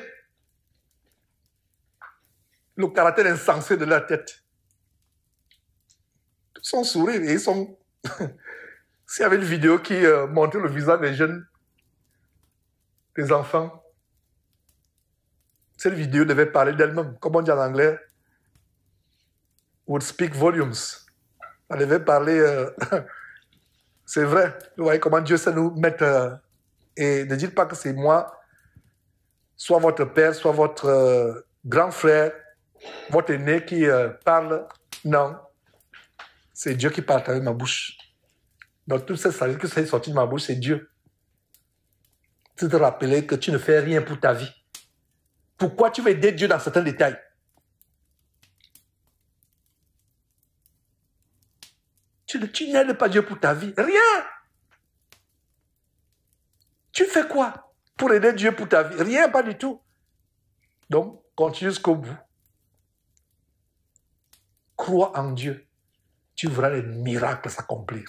le caractère insensé de leur tête sont sourire et sont... S'il y avait une vidéo qui euh, montrait le visage des jeunes, des enfants, cette vidéo devait parler d'elle-même. Comment on dit en anglais, would speak volumes. Elle devait parler... Euh, c'est vrai. Vous voyez comment Dieu sait nous mettre... Euh, et ne dites pas que c'est moi, soit votre père, soit votre grand frère, votre aîné qui parle. Non, c'est Dieu qui parle à ma bouche. Donc, tout ce que ça est sorti de ma bouche, c'est Dieu. Tu te rappelles que tu ne fais rien pour ta vie. Pourquoi tu veux aider Dieu dans certains détails Tu, tu n'aides pas Dieu pour ta vie. Rien. Tu fais quoi pour aider Dieu pour ta vie Rien, pas du tout. Donc, continue jusqu'au bout. Crois en Dieu tu verras les miracles s'accomplir.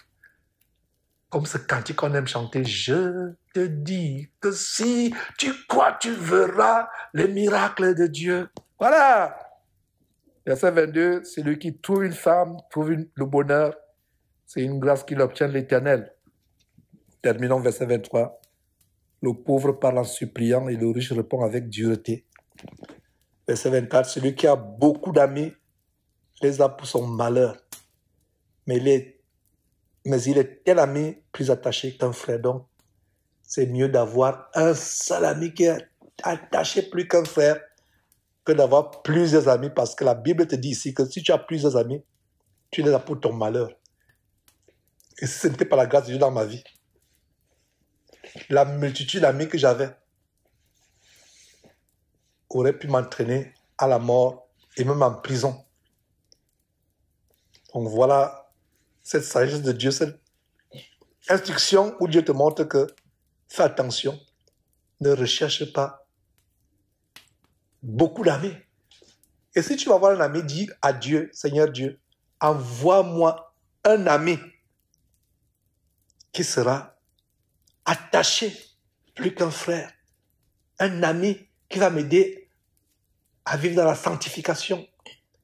Comme ce cantique qu'on aime chanter, je te dis que si tu crois, tu verras les miracles de Dieu. Voilà. Verset 22, celui qui trouve une femme, trouve le bonheur. C'est une grâce qu'il obtient de l'éternel. Terminons verset 23. Le pauvre parle en suppliant et le riche répond avec dureté. Verset 24, celui qui a beaucoup d'amis les a pour son malheur mais il est, mais il tel ami plus attaché qu'un frère. Donc, c'est mieux d'avoir un seul ami qui est attaché plus qu'un frère que d'avoir plusieurs amis parce que la Bible te dit ici que si tu as plusieurs amis, tu les as pour ton malheur. Et ce n'était pas la grâce de Dieu dans ma vie. La multitude d'amis que j'avais aurait pu m'entraîner à la mort et même en prison. Donc voilà cette sagesse de Dieu, cette instruction où Dieu te montre que fais attention, ne recherche pas beaucoup d'amis. Et si tu vas voir un ami, dis à Dieu, Seigneur Dieu, envoie-moi un ami qui sera attaché plus qu'un frère, un ami qui va m'aider à vivre dans la sanctification,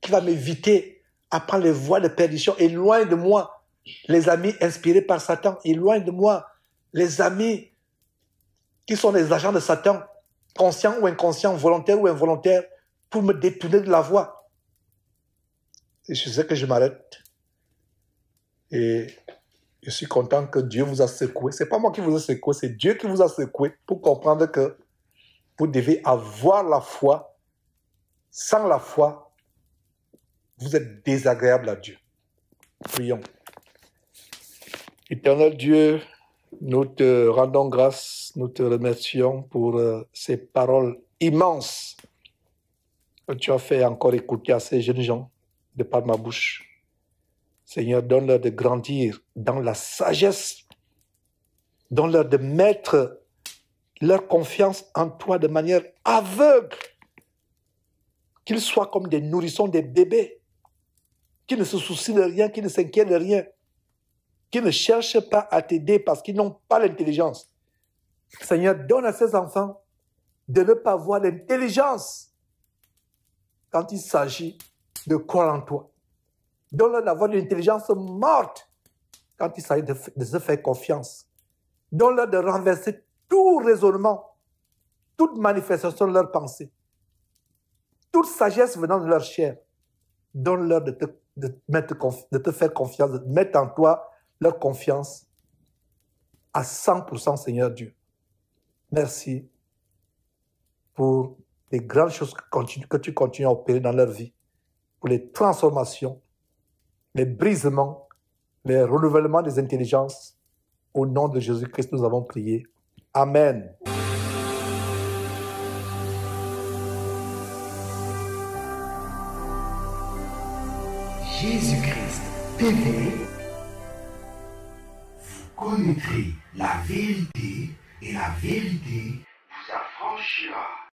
qui va m'éviter apprends les voies de perdition. loin de moi les amis inspirés par Satan. Éloigne de moi les amis qui sont les agents de Satan, conscients ou inconscients, volontaires ou involontaires, pour me détourner de la voie. Et je sais que je m'arrête. Et je suis content que Dieu vous a secoué. C'est pas moi qui vous a secoué, c'est Dieu qui vous a secoué pour comprendre que vous devez avoir la foi. Sans la foi, vous êtes désagréable à Dieu. Prions. Éternel Dieu, nous te rendons grâce, nous te remercions pour euh, ces paroles immenses que tu as fait encore écouter à ces jeunes gens de par ma bouche. Seigneur, donne-leur de grandir dans la sagesse, donne-leur de mettre leur confiance en toi de manière aveugle, qu'ils soient comme des nourrissons, des bébés, qui ne se soucient de rien, qui ne s'inquiètent de rien, qui ne cherchent pas à t'aider parce qu'ils n'ont pas l'intelligence. Seigneur, donne à ces enfants de ne pas avoir l'intelligence quand il s'agit de croire en toi. Donne-leur d'avoir l'intelligence morte quand il s'agit de, se faire confiance. Donne-leur de renverser tout raisonnement, toute manifestation de leur pensée, toute sagesse venant de leur chair. Donne-leur de te de, te faire confiance, de mettre en toi leur confiance à 100%, Seigneur Dieu. Merci pour les grandes choses continue, que tu continues à opérer dans leur vie, pour les transformations, les brisements, les renouvellements des intelligences. Au nom de Jésus-Christ, nous avons prié. Amen. Jésus-Christ TV, vous connaîtrez la vérité et la vérité